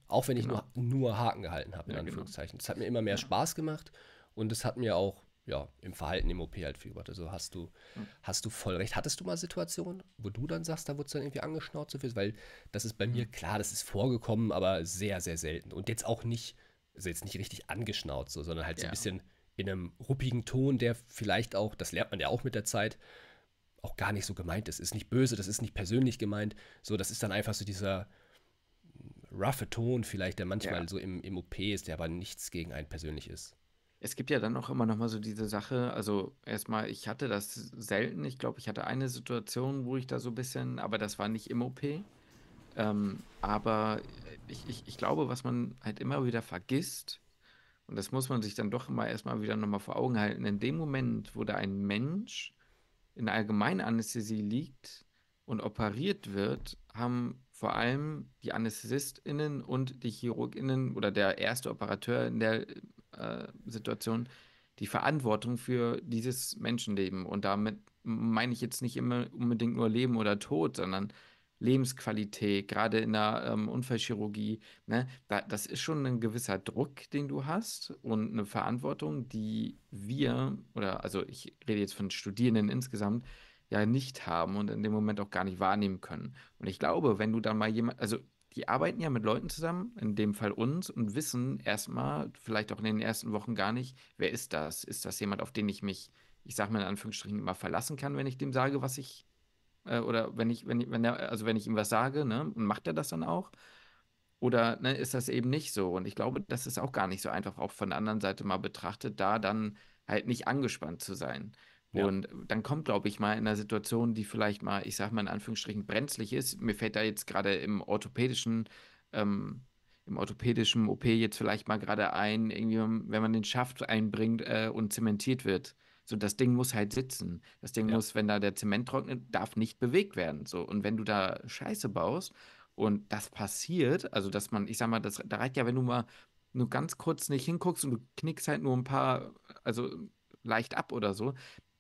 Auch wenn ich genau. nur, nur Haken gehalten habe, in ja, genau. Anführungszeichen. Es genau. hat mir immer mehr ja. Spaß gemacht und es hat mir auch ja, im Verhalten im OP halt viel gebracht. Also hast du, ja. Hm. hast du voll recht. Hattest du mal Situationen, wo du dann sagst, da wurde es dann irgendwie angeschnauzt, weil das ist bei mir, hm. klar, das ist vorgekommen, aber sehr, sehr selten. Und jetzt auch nicht, also jetzt nicht richtig angeschnauzt, so, sondern halt so ein bisschen in einem ruppigen Ton, der vielleicht auch, das lernt man ja auch mit der Zeit, auch gar nicht so gemeint ist. Ist nicht böse, das ist nicht persönlich gemeint. So, das ist dann einfach so dieser roughe Ton vielleicht, der manchmal ja. so im, im OP ist, der aber nichts gegen einen persönlich ist. Es gibt ja dann auch immer noch mal so diese Sache, also erstmal, ich hatte das selten. Ich glaube, ich hatte eine Situation, wo ich da so ein bisschen, aber das war nicht im OP. Ähm, aber ich, ich, ich glaube, was man halt immer wieder vergisst, und das muss man sich dann doch immer erstmal wieder nochmal vor Augen halten, in dem Moment, wo da ein Mensch in Allgemeinanästhesie liegt und operiert wird, haben vor allem die AnästhesistInnen und die ChirurgInnen oder der erste Operateur in der äh, Situation die Verantwortung für dieses Menschenleben. Und damit meine ich jetzt nicht immer unbedingt nur Leben oder Tod, sondern Lebensqualität, gerade in der ähm, Unfallchirurgie. Ne? Da, das ist schon ein gewisser Druck, den du hast und eine Verantwortung, die wir, oder also ich rede jetzt von Studierenden insgesamt, ja nicht haben und in dem Moment auch gar nicht wahrnehmen können. Und ich glaube, wenn du dann mal jemand, also die arbeiten ja mit Leuten zusammen, in dem Fall uns, und wissen erstmal, vielleicht auch in den ersten Wochen gar nicht, wer ist das? Ist das jemand, auf den ich mich, ich sage mal in Anführungsstrichen, immer verlassen kann, wenn ich dem sage, was ich äh, oder wenn ich, wenn, wenn er, also wenn ich ihm was sage, ne, macht er das dann auch? Oder ne, ist das eben nicht so? Und ich glaube, das ist auch gar nicht so einfach, auch von der anderen Seite mal betrachtet, da dann halt nicht angespannt zu sein. Ja. Und dann kommt, glaube ich, mal in einer Situation, die vielleicht mal, ich sage mal in Anführungsstrichen, brenzlig ist. Mir fällt da jetzt gerade im orthopädischen, ähm, im orthopädischen OP jetzt vielleicht mal gerade ein, irgendwie, wenn man den Schaft einbringt äh, und zementiert wird. So, das Ding muss halt sitzen. Das Ding ja. muss, wenn da der Zement trocknet, darf nicht bewegt werden. So, und wenn du da Scheiße baust und das passiert, also dass man, ich sag mal, das, da reicht ja, wenn du mal nur ganz kurz nicht hinguckst und du knickst halt nur ein paar, also leicht ab oder so,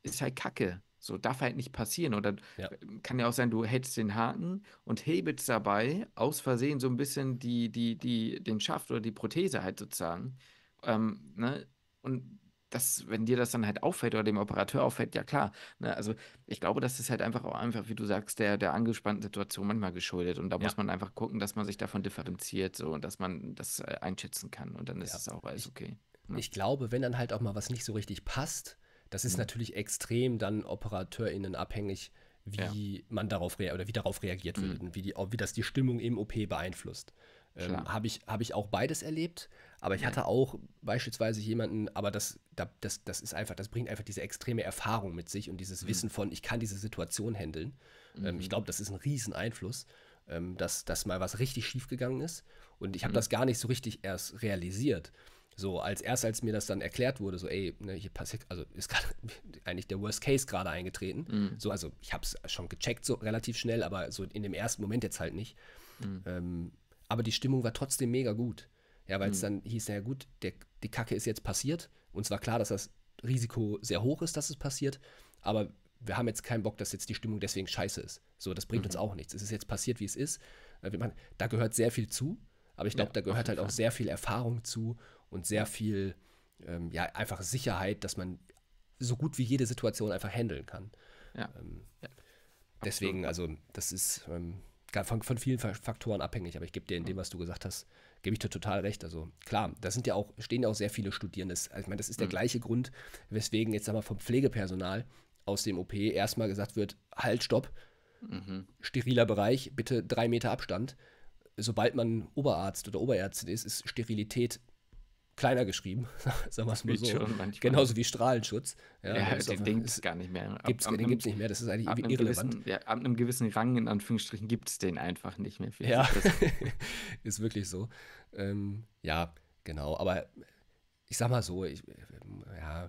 ist halt Kacke. So darf halt nicht passieren. Oder ja. kann ja auch sein, du hältst den Haken und hebelst dabei aus Versehen so ein bisschen die, die, die, den Schaft oder die Prothese halt sozusagen. Ähm, ne? Und das, wenn dir das dann halt auffällt oder dem Operateur auffällt, ja klar. Ne? Also ich glaube, das ist halt einfach auch einfach, wie du sagst, der, der angespannten Situation manchmal geschuldet. Und da ja. muss man einfach gucken, dass man sich davon differenziert so, und dass man das äh, einschätzen kann. Und dann ist es auch alles okay. Ne? Ich glaube, wenn dann halt auch mal was nicht so richtig passt, das ist mhm. natürlich extrem dann OperateurInnen abhängig, wie ja. man darauf oder wie darauf reagiert mhm. wird und wie, die, wie das die Stimmung im OP beeinflusst. Ähm, Habe ich, hab ich auch beides erlebt, aber ich hatte auch beispielsweise jemanden, aber das, das, das ist einfach, das bringt einfach diese extreme Erfahrung mit sich und dieses mhm. Wissen von, ich kann diese Situation handeln. Ähm, mhm. ich glaube, das ist ein riesen Einfluss, ähm, dass, dass mal was richtig schief gegangen ist. Und ich habe mhm. das gar nicht so richtig erst realisiert. So, als erst als mir das dann erklärt wurde, so, ey, ne, hier passiert, also ist gerade *laughs* eigentlich der Worst Case gerade eingetreten. Mhm. So, also ich habe es schon gecheckt, so relativ schnell, aber so in dem ersten Moment jetzt halt nicht. Mhm. Ähm, aber die Stimmung war trotzdem mega gut. Ja, weil es mhm. dann hieß, naja gut, der, die Kacke ist jetzt passiert. Uns war klar, dass das Risiko sehr hoch ist, dass es passiert. Aber wir haben jetzt keinen Bock, dass jetzt die Stimmung deswegen scheiße ist. So, das bringt mhm. uns auch nichts. Es ist jetzt passiert, wie es ist. Äh, man, da gehört sehr viel zu. Aber ich glaube, ja, da gehört halt auch sehr viel Erfahrung zu und sehr viel, ähm, ja, einfach Sicherheit, dass man so gut wie jede Situation einfach handeln kann. Ja. Ähm, ja. Deswegen, also, das ist ähm, von, von vielen Faktoren abhängig. Aber ich gebe dir in mhm. dem, was du gesagt hast, gebe ich dir total recht. Also klar, da sind ja auch, stehen ja auch sehr viele Studierende. Also, ich meine, das ist der mhm. gleiche Grund, weswegen jetzt aber vom Pflegepersonal aus dem OP erstmal gesagt wird, halt, stopp, mhm. steriler Bereich, bitte drei Meter Abstand. Sobald man Oberarzt oder Oberärztin ist, ist Sterilität kleiner geschrieben, *laughs* sagen wir es mal so. Genauso wie Strahlenschutz. Ja, ja den, den gibt es gar nicht mehr. gibt's, den gibt es nicht mehr, das ist eigentlich irrelevant. Gewissen, ja, ab einem gewissen Rang, in Anführungsstrichen, gibt es den einfach nicht mehr. Ja, *laughs* ist wirklich so. Ähm, ja, genau, aber ich sag mal so, ich, ja,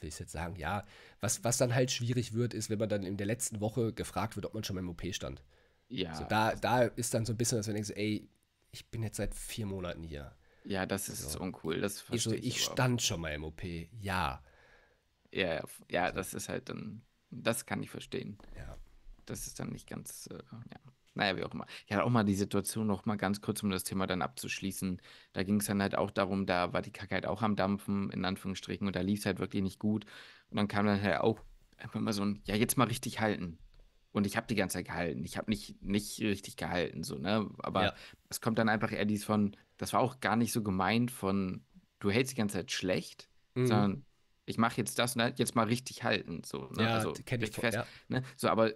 will ich jetzt sagen, ja, was, was dann halt schwierig wird, ist, wenn man dann in der letzten Woche gefragt wird, ob man schon mal im OP stand. Ja. So, da, da ist dann so ein bisschen, dass man denkt, ey, ich bin jetzt seit vier Monaten hier. Ja, das ist also, uncool. Das ich, so, ich, ich stand schon mal im OP. Ja. Ja, ja, ja, das ist halt dann, das kann ich verstehen. Ja. Das ist dann nicht ganz, äh, ja. Naja, wie auch immer. Ich hatte auch mal die Situation, noch mal ganz kurz, um das Thema dann abzuschließen. Da ging es dann halt auch darum, da war die Kacke halt auch am Dampfen, in Anführungsstrichen, und da lief es halt wirklich nicht gut. Und dann kam dann halt auch einfach mal so ein, ja, jetzt mal richtig halten. Und ich habe die ganze Zeit gehalten. Ich habe nicht, nicht richtig gehalten, so, ne? Aber ja. es kommt dann einfach eher dies von, das war auch gar nicht so gemeint von, du hältst die ganze Zeit schlecht, mhm. sondern ich mache jetzt das, ne? jetzt mal richtig halten, so, ne? Ja, also, ich fest, ja. ne? So, aber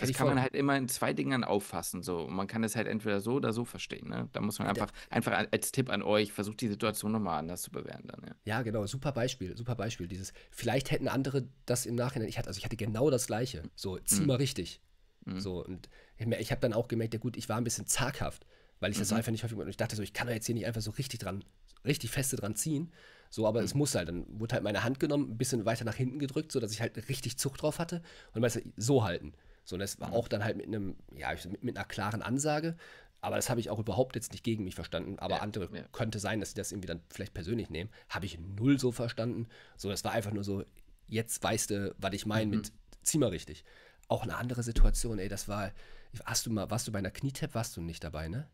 das kann man halt immer in zwei Dingern auffassen. So. Und man kann das halt entweder so oder so verstehen. Ne? Da muss man einfach, ja. einfach als Tipp an euch, versucht die Situation nochmal anders zu bewerten. Dann, ja. ja. genau. Super Beispiel. Super Beispiel. Dieses, vielleicht hätten andere das im Nachhinein. Ich hatte, also ich hatte genau das Gleiche. So, mhm. zieh mhm. mal richtig. Mhm. So, und ich habe dann auch gemerkt, ja gut, ich war ein bisschen zaghaft, weil ich das mhm. einfach nicht häufig. Und ich dachte so, ich kann da jetzt hier nicht einfach so richtig dran, richtig feste dran ziehen. So, aber mhm. es muss halt. Dann wurde halt meine Hand genommen, ein bisschen weiter nach hinten gedrückt, sodass ich halt richtig Zucht drauf hatte. Und dann meinte, so halten. So, und das war mhm. auch dann halt mit einem, ja, mit, mit einer klaren Ansage. Aber das habe ich auch überhaupt jetzt nicht gegen mich verstanden. Aber ja, andere ja. könnte sein, dass sie das irgendwie dann vielleicht persönlich nehmen. Habe ich null so verstanden. So, das war einfach nur so, jetzt weißt du, was ich meine mhm. mit zieh mal richtig. Auch eine andere Situation, ey, das war, hast du mal, warst du bei einer Knietap, warst du nicht dabei, ne?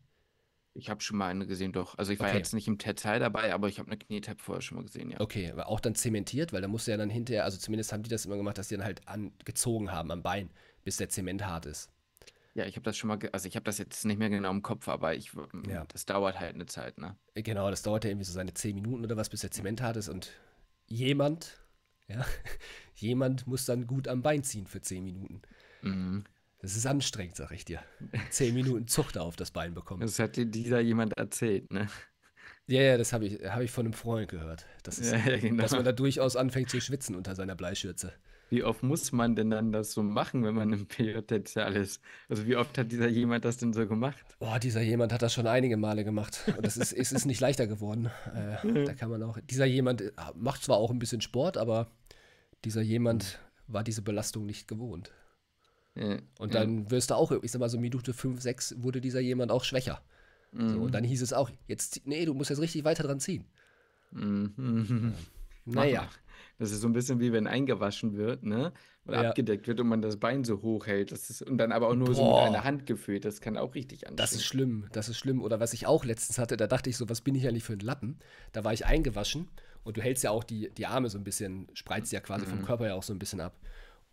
Ich habe schon mal eine gesehen, doch. Also ich war okay. jetzt nicht im Detail dabei, aber ich habe eine Knietap vorher schon mal gesehen, ja. Okay, aber auch dann zementiert, weil da musst du ja dann hinterher, also zumindest haben die das immer gemacht, dass die dann halt angezogen haben am Bein bis der Zement hart ist. Ja, ich habe das schon mal, also ich habe das jetzt nicht mehr genau im Kopf, aber ich, ja. das dauert halt eine Zeit, ne? Äh, genau, das dauert ja irgendwie so seine zehn Minuten oder was, bis der Zement hart ist und jemand, ja, *laughs* jemand muss dann gut am Bein ziehen für zehn Minuten. Mhm. Das ist anstrengend, sag ich dir. Zehn Minuten Zuchter auf das Bein bekommen. Das hat dir dieser jemand erzählt, ne? Ja, ja, das habe ich, hab ich von einem Freund gehört. Das ist, ja, ja, genau. Dass man da durchaus anfängt zu schwitzen unter seiner Bleischürze wie oft muss man denn dann das so machen, wenn man im PJ-Teil ist? Also wie oft hat dieser jemand das denn so gemacht? Boah, dieser jemand hat das schon einige Male gemacht. Und das ist, es ist nicht leichter geworden. Äh, da kann man auch. Dieser jemand äh, macht zwar auch ein bisschen Sport, aber dieser jemand hm. war diese Belastung nicht gewohnt. Ja, und dann ja. wirst du auch, ich sag mal so Minute 5, 6 wurde dieser jemand auch schwächer. Mhm. So, und mhm. dann hieß es auch, jetzt, nee, du musst jetzt richtig weiter dran ziehen. Mhm. Ja. Naja. Das ist so ein bisschen wie wenn eingewaschen wird, ne? Oder ja. abgedeckt wird und man das Bein so hoch hält. Das ist, und dann aber auch nur Boah. so mit einer Hand gefühlt. Das kann auch richtig anstehen. Das ist schlimm, das ist schlimm. Oder was ich auch letztens hatte, da dachte ich so, was bin ich eigentlich für ein Lappen? Da war ich eingewaschen und du hältst ja auch die, die Arme so ein bisschen, spreizt ja quasi mhm. vom Körper ja auch so ein bisschen ab.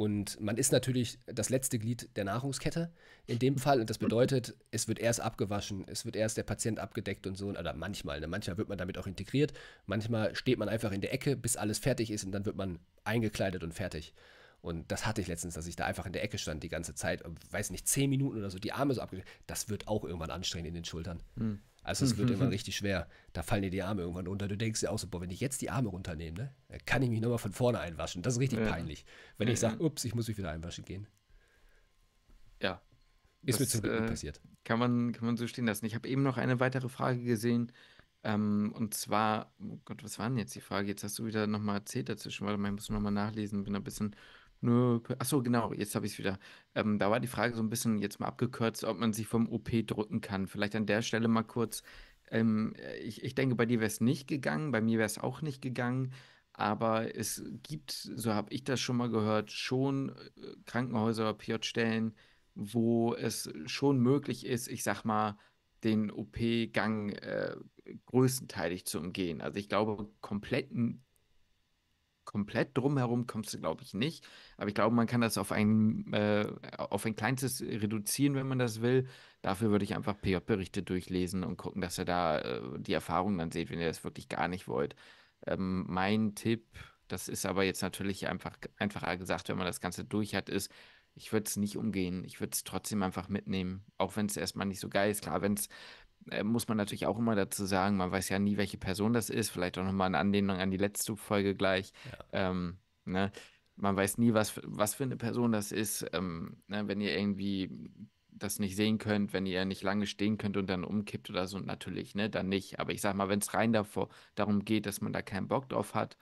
Und man ist natürlich das letzte Glied der Nahrungskette in dem Fall. Und das bedeutet, es wird erst abgewaschen, es wird erst der Patient abgedeckt und so. Oder manchmal, ne? manchmal wird man damit auch integriert. Manchmal steht man einfach in der Ecke, bis alles fertig ist und dann wird man eingekleidet und fertig. Und das hatte ich letztens, dass ich da einfach in der Ecke stand die ganze Zeit, weiß nicht, zehn Minuten oder so, die Arme so abgedeckt. Das wird auch irgendwann anstrengend in den Schultern. Mhm. Also es wird immer mhm. richtig schwer. Da fallen dir die Arme irgendwann unter. Du denkst dir auch so, boah, wenn ich jetzt die Arme runternehme, ne, kann ich mich nochmal von vorne einwaschen. Das ist richtig ja. peinlich. Wenn ja. ich mhm. sage, ups, ich muss mich wieder einwaschen gehen. Ja. Ist das, mir zu Glück äh, passiert. Kann man, kann man so stehen lassen. Ich habe eben noch eine weitere Frage gesehen. Ähm, und zwar, oh Gott, was war denn jetzt die Frage? Jetzt hast du wieder nochmal erzählt dazwischen. weil ich muss nochmal nachlesen. Bin ein bisschen Nö, achso, genau, jetzt habe ich es wieder. Ähm, da war die Frage so ein bisschen jetzt mal abgekürzt, ob man sich vom OP drücken kann. Vielleicht an der Stelle mal kurz. Ähm, äh, ich, ich denke, bei dir wäre es nicht gegangen, bei mir wäre es auch nicht gegangen. Aber es gibt, so habe ich das schon mal gehört, schon äh, Krankenhäuser oder PJ-Stellen, wo es schon möglich ist, ich sag mal, den OP-Gang äh, größtenteilig zu umgehen. Also ich glaube, kompletten komplett drumherum kommst du, glaube ich, nicht. Aber ich glaube, man kann das auf ein, äh, auf ein kleinstes reduzieren, wenn man das will. Dafür würde ich einfach PJ-Berichte durchlesen und gucken, dass ihr da äh, die Erfahrung dann seht, wenn ihr das wirklich gar nicht wollt. Ähm, mein Tipp, das ist aber jetzt natürlich einfach, einfacher gesagt, wenn man das Ganze durch hat, ist, ich würde es nicht umgehen. Ich würde es trotzdem einfach mitnehmen, auch wenn es erstmal nicht so geil ist. Klar, wenn es äh, muss man natürlich auch immer dazu sagen, man weiß ja nie, welche Person das ist. Vielleicht auch nochmal eine Anlehnung an die letzte Folge gleich. Ja. Ähm, ne? Man weiß nie, was, was für eine Person das ist. Ähm, ne? Wenn ihr irgendwie das nicht sehen könnt, wenn ihr nicht lange stehen könnt und dann umkippt oder so, natürlich, ne, dann nicht. Aber ich sag mal, wenn es rein davor, darum geht, dass man da keinen Bock drauf hat,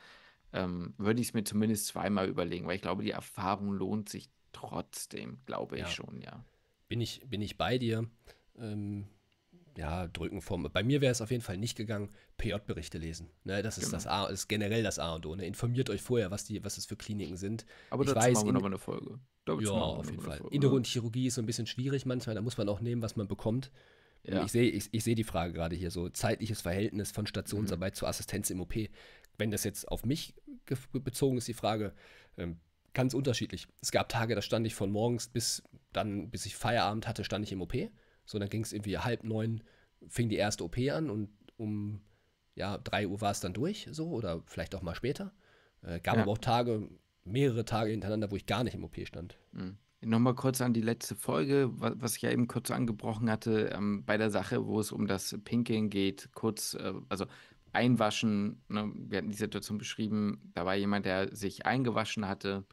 ähm, würde ich es mir zumindest zweimal überlegen, weil ich glaube, die Erfahrung lohnt sich trotzdem, glaube ja. ich schon, ja. Bin ich, bin ich bei dir. Ähm, ja, drücken vom. Bei mir wäre es auf jeden Fall nicht gegangen, PJ-Berichte lesen. Ne, das ist genau. das A, ist generell das A und O. Ne? Informiert euch vorher, was, die, was es für Kliniken sind. Aber ich dazu weiß, machen wir nochmal eine Folge. Dazu ja, auf jeden Fall. Folge, Innere und Chirurgie ist so ein bisschen schwierig manchmal, da muss man auch nehmen, was man bekommt. Ja. Ich sehe ich, ich seh die Frage gerade hier so, zeitliches Verhältnis von Stationsarbeit mhm. zur Assistenz im OP. Wenn das jetzt auf mich bezogen ist, die Frage, ähm, ganz unterschiedlich. Es gab Tage, da stand ich von morgens bis dann, bis ich Feierabend hatte, stand ich im OP. So, dann ging es irgendwie halb neun, fing die erste OP an und um ja, drei Uhr war es dann durch, so, oder vielleicht auch mal später. Äh, gab ja. aber auch Tage, mehrere Tage hintereinander, wo ich gar nicht im OP stand. Mhm. Nochmal kurz an die letzte Folge, was ich ja eben kurz angebrochen hatte, ähm, bei der Sache, wo es um das Pinkeln geht, kurz, äh, also einwaschen, ne? wir hatten die Situation beschrieben, da war jemand, der sich eingewaschen hatte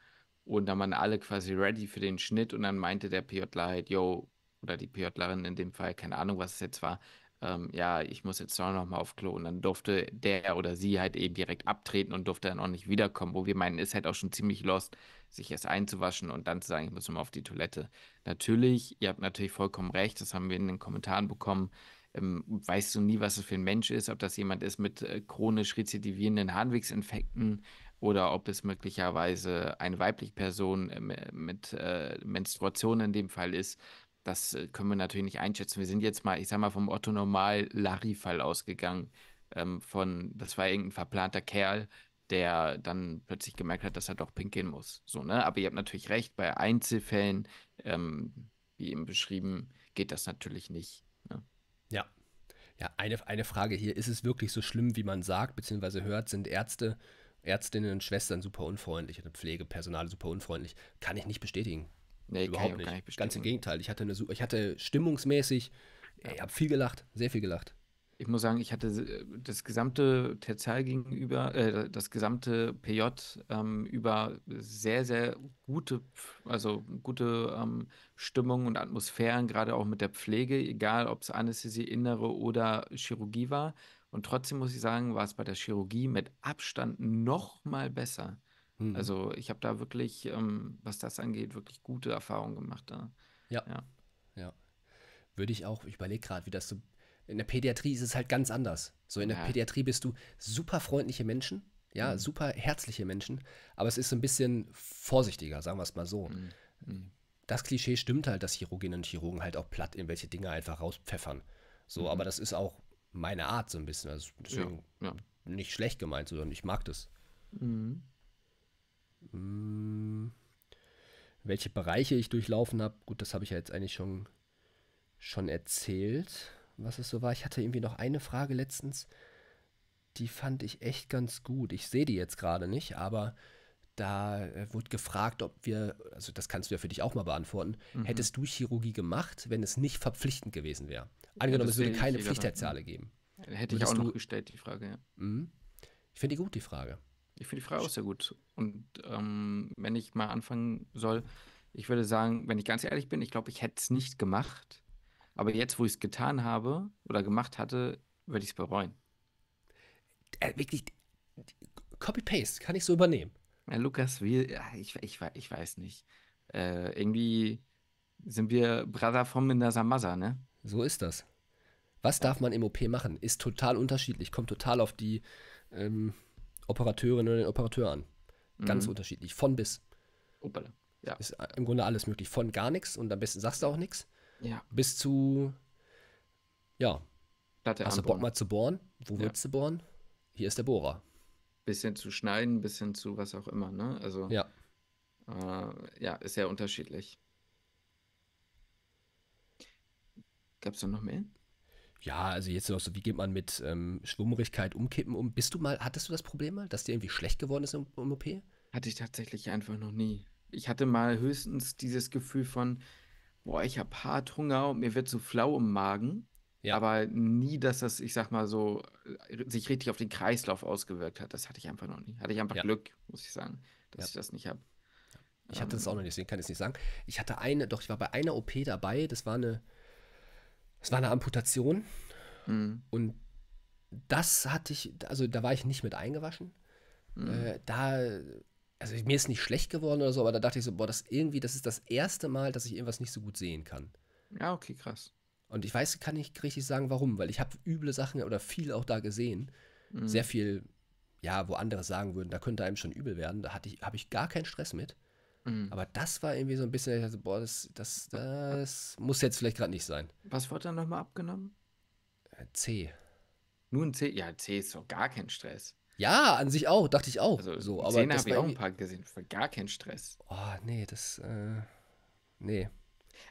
und da waren alle quasi ready für den Schnitt und dann meinte der PJ halt, yo, oder die PJlerin in dem Fall, keine Ahnung, was es jetzt war, ähm, ja, ich muss jetzt doch nochmal auf Klo. Und dann durfte der oder sie halt eben direkt abtreten und durfte dann auch nicht wiederkommen. Wo wir meinen, ist halt auch schon ziemlich lost, sich erst einzuwaschen und dann zu sagen, ich muss nochmal auf die Toilette. Natürlich, ihr habt natürlich vollkommen recht, das haben wir in den Kommentaren bekommen. Ähm, weißt du nie, was das für ein Mensch ist, ob das jemand ist mit äh, chronisch rezidivierenden Harnwegsinfekten oder ob es möglicherweise eine weibliche Person äh, mit äh, Menstruation in dem Fall ist das äh, können wir natürlich nicht einschätzen. Wir sind jetzt mal, ich sag mal, vom Otto Normal Larry-Fall ausgegangen. Ähm, von, das war irgendein verplanter Kerl, der dann plötzlich gemerkt hat, dass er doch pinkeln muss. So, ne? Aber ihr habt natürlich recht, bei Einzelfällen, ähm, wie eben beschrieben, geht das natürlich nicht. Ne? Ja. Ja, eine, eine Frage hier, ist es wirklich so schlimm, wie man sagt, beziehungsweise hört, sind Ärzte, Ärztinnen und Schwestern super unfreundlich oder also Pflegepersonal super unfreundlich? Kann ich nicht bestätigen. Nee, Überhaupt kann ich nicht. nicht Ganz im Gegenteil. Ich hatte, eine, ich hatte stimmungsmäßig, ja. ich habe viel gelacht, sehr viel gelacht. Ich muss sagen, ich hatte äh, das gesamte Terzal gegenüber, äh, das gesamte PJ ähm, über sehr, sehr gute, also gute ähm, Stimmung und Atmosphären, gerade auch mit der Pflege, egal ob es Anästhesie, Innere oder Chirurgie war. Und trotzdem muss ich sagen, war es bei der Chirurgie mit Abstand noch mal besser. Mhm. Also ich habe da wirklich, ähm, was das angeht, wirklich gute Erfahrungen gemacht. Ja. Ja. ja. ja. Würde ich auch, ich überlege gerade, wie das so. In der Pädiatrie ist es halt ganz anders. So in der ja. Pädiatrie bist du super freundliche Menschen, ja, mhm. super herzliche Menschen, aber es ist so ein bisschen vorsichtiger, sagen wir es mal so. Mhm. mhm. Das Klischee stimmt halt, dass Chirurginnen und Chirurgen halt auch platt in welche Dinge einfach rauspfeffern. So, mhm. aber das ist auch meine Art so ein bisschen. Also deswegen nicht schlecht gemeint, sondern ich mag das. Mhm. Hm. welche Bereiche ich durchlaufen habe, gut, das habe ich ja jetzt eigentlich schon, schon erzählt, was es so war. Ich hatte irgendwie noch eine Frage letztens, die fand ich echt ganz gut. Ich sehe die jetzt gerade nicht, aber da äh, wurde gefragt, ob wir, also das kannst du ja für dich auch mal beantworten, mhm. hättest du Chirurgie gemacht, wenn es nicht verpflichtend gewesen wäre? Angenommen, ja, es würde keine Pflichterzahle geben. Hätte ich auch noch du, gestellt, die Frage, ja. Hm? Ich finde die gut, die Frage. Ich finde die Frage auch sehr gut. Und ähm, wenn ich mal anfangen soll, ich würde sagen, wenn ich ganz ehrlich bin, ich glaube, ich hätte es nicht gemacht. Aber jetzt, wo ich es getan habe oder gemacht hatte, würde ich es bereuen. Äh, wirklich, Copy-Paste kann ich so übernehmen. Ja, Lukas, wir, ich, ich, ich weiß nicht. Äh, irgendwie sind wir Brother vom Mindersamasa, ne? So ist das. Was darf man im OP machen? Ist total unterschiedlich, kommt total auf die ähm, Operateurin oder den Operateur an. Ganz mhm. unterschiedlich, von bis. Opala. Ja. Ist im Grunde alles möglich. Von gar nichts und am besten sagst du auch nichts. Ja. Bis zu, ja, Platte hast du Bock mal zu bohren? Wo ja. willst du bohren? Hier ist der Bohrer. Bisschen zu schneiden, bisschen zu was auch immer, ne? Also, ja. Äh, ja, ist sehr unterschiedlich. Gab es da noch mehr? ja, also jetzt noch so, wie geht man mit ähm, Schwummrigkeit umkippen um? Bist du mal, hattest du das Problem mal, dass dir irgendwie schlecht geworden ist im, im OP? Hatte ich tatsächlich einfach noch nie. Ich hatte mal höchstens dieses Gefühl von, boah, ich habe hart Hunger und mir wird so flau im Magen. Ja. Aber nie, dass das, ich sag mal so, sich richtig auf den Kreislauf ausgewirkt hat. Das hatte ich einfach noch nie. Hatte ich einfach ja. Glück, muss ich sagen, dass ja. ich das nicht habe. Ich hatte ähm. das auch noch nicht, deswegen kann ich es nicht sagen. Ich hatte eine, doch, ich war bei einer OP dabei, das war eine es war eine Amputation mhm. und das hatte ich, also da war ich nicht mit eingewaschen. Mhm. Äh, da, also mir ist nicht schlecht geworden oder so, aber da dachte ich so, boah, das irgendwie, das ist das erste Mal, dass ich irgendwas nicht so gut sehen kann. Ja, okay, krass. Und ich weiß, kann ich richtig sagen, warum, weil ich habe üble Sachen oder viel auch da gesehen. Mhm. Sehr viel, ja, wo andere sagen würden, da könnte einem schon übel werden. Da hatte ich, habe ich gar keinen Stress mit. Mhm. Aber das war irgendwie so ein bisschen, ich dachte, boah, das, das, das muss jetzt vielleicht gerade nicht sein. Was wurde dann nochmal abgenommen? Äh, C. Nur ein C? Ja, C ist so gar kein Stress. Ja, an sich auch, dachte ich auch. Also, so, aber habe ich auch ein paar gesehen, für gar kein Stress. Oh, nee, das, äh, nee.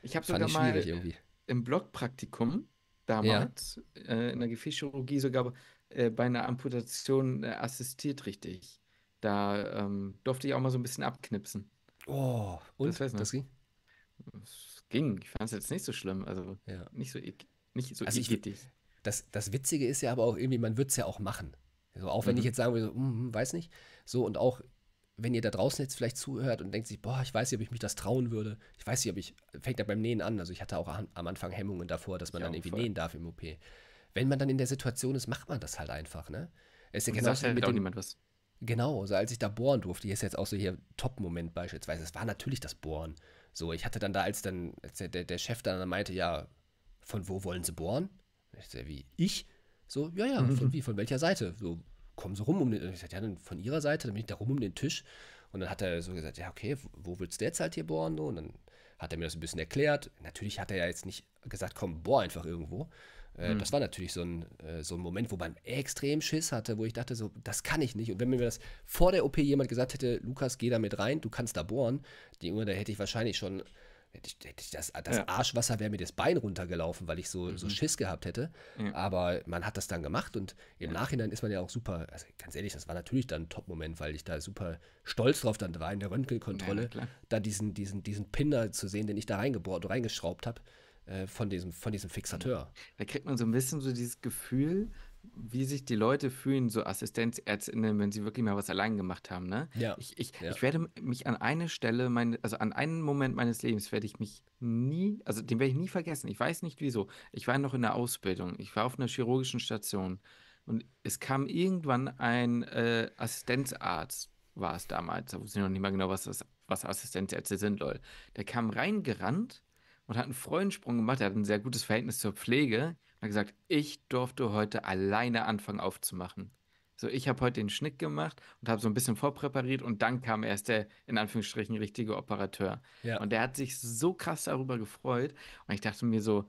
Ich habe sogar ich mal irgendwie. im Blockpraktikum damals ja. äh, in der Gefäßchirurgie sogar äh, bei einer Amputation äh, assistiert richtig. Da ähm, durfte ich auch mal so ein bisschen abknipsen. Oh, und? Das, das ne? ging? Es ging. Ich fand es jetzt nicht so schlimm. Also ja. nicht so, nicht so also ich, das, das Witzige ist ja aber auch irgendwie, man wird es ja auch machen. Also auch wenn mhm. ich jetzt sagen würde, so, mm, weiß nicht. So und auch, wenn ihr da draußen jetzt vielleicht zuhört und denkt sich, boah, ich weiß nicht, ob ich mich das trauen würde. Ich weiß nicht, ob ich, fängt ja beim Nähen an. Also ich hatte auch am Anfang Hemmungen davor, dass man ja, dann irgendwie voll. nähen darf im OP. Wenn man dann in der Situation ist, macht man das halt einfach, ne? Es ist ja genau sagt halt mit auch dem, niemand was. Genau, so als ich da bohren durfte, hier ist jetzt auch so hier Top-Moment beispielsweise. Es war natürlich das Bohren. So, ich hatte dann da, als dann, als der, der Chef dann meinte, ja, von wo wollen sie bohren? Ich so, wie, ich? So, ja, ja, mhm. von wie, von welcher Seite? So, kommen sie rum um den, ich sagte, ja, dann von ihrer Seite, dann bin ich da rum um den Tisch. Und dann hat er so gesagt, ja, okay, wo willst du jetzt halt hier bohren? und dann hat er mir das ein bisschen erklärt. Natürlich hat er ja jetzt nicht gesagt, komm, bohr einfach irgendwo, äh, hm. Das war natürlich so ein, äh, so ein Moment, wo man extrem Schiss hatte, wo ich dachte, so, das kann ich nicht. Und wenn mir das vor der OP jemand gesagt hätte, Lukas, geh da mit rein, du kannst da bohren, die Junge, da hätte ich wahrscheinlich schon, hätte ich, hätte ich das, das ja. Arschwasser wäre mir das Bein runtergelaufen, weil ich so, mhm. so Schiss gehabt hätte. Ja. Aber man hat das dann gemacht und im ja. Nachhinein ist man ja auch super, also ganz ehrlich, das war natürlich dann ein Top-Moment, weil ich da super stolz drauf dann war in der Röntgenkontrolle, da diesen, diesen, diesen Pinder zu sehen, den ich da reingebohrt, reingeschraubt habe. Äh, von, diesem, von diesem Fixateur. Da kriegt man so ein bisschen so dieses Gefühl, wie sich die Leute fühlen, so Assistenzärztinnen, wenn sie wirklich mal was allein gemacht haben. Ne? Ja. Ich, ich, ja. ich werde mich an eine Stelle, meine, also an einen Moment meines Lebens werde ich mich nie, also den werde ich nie vergessen. Ich weiß nicht wieso. Ich war noch in der Ausbildung. Ich war auf einer chirurgischen Station. Und es kam irgendwann ein äh, Assistenzarzt, war es damals. Da wusste ich noch nicht mal genau, was, was Assistenzärzte sind, lol. Der kam reingerannt und hat einen Freundensprung gemacht. Er hat ein sehr gutes Verhältnis zur Pflege und hat gesagt, ich durfte heute alleine anfangen aufzumachen. So, ich habe heute den Schnitt gemacht und habe so ein bisschen vorpräpariert und dann kam erst der in Anführungsstrichen richtige Operateur. Ja. Und der hat sich so krass darüber gefreut und ich dachte mir so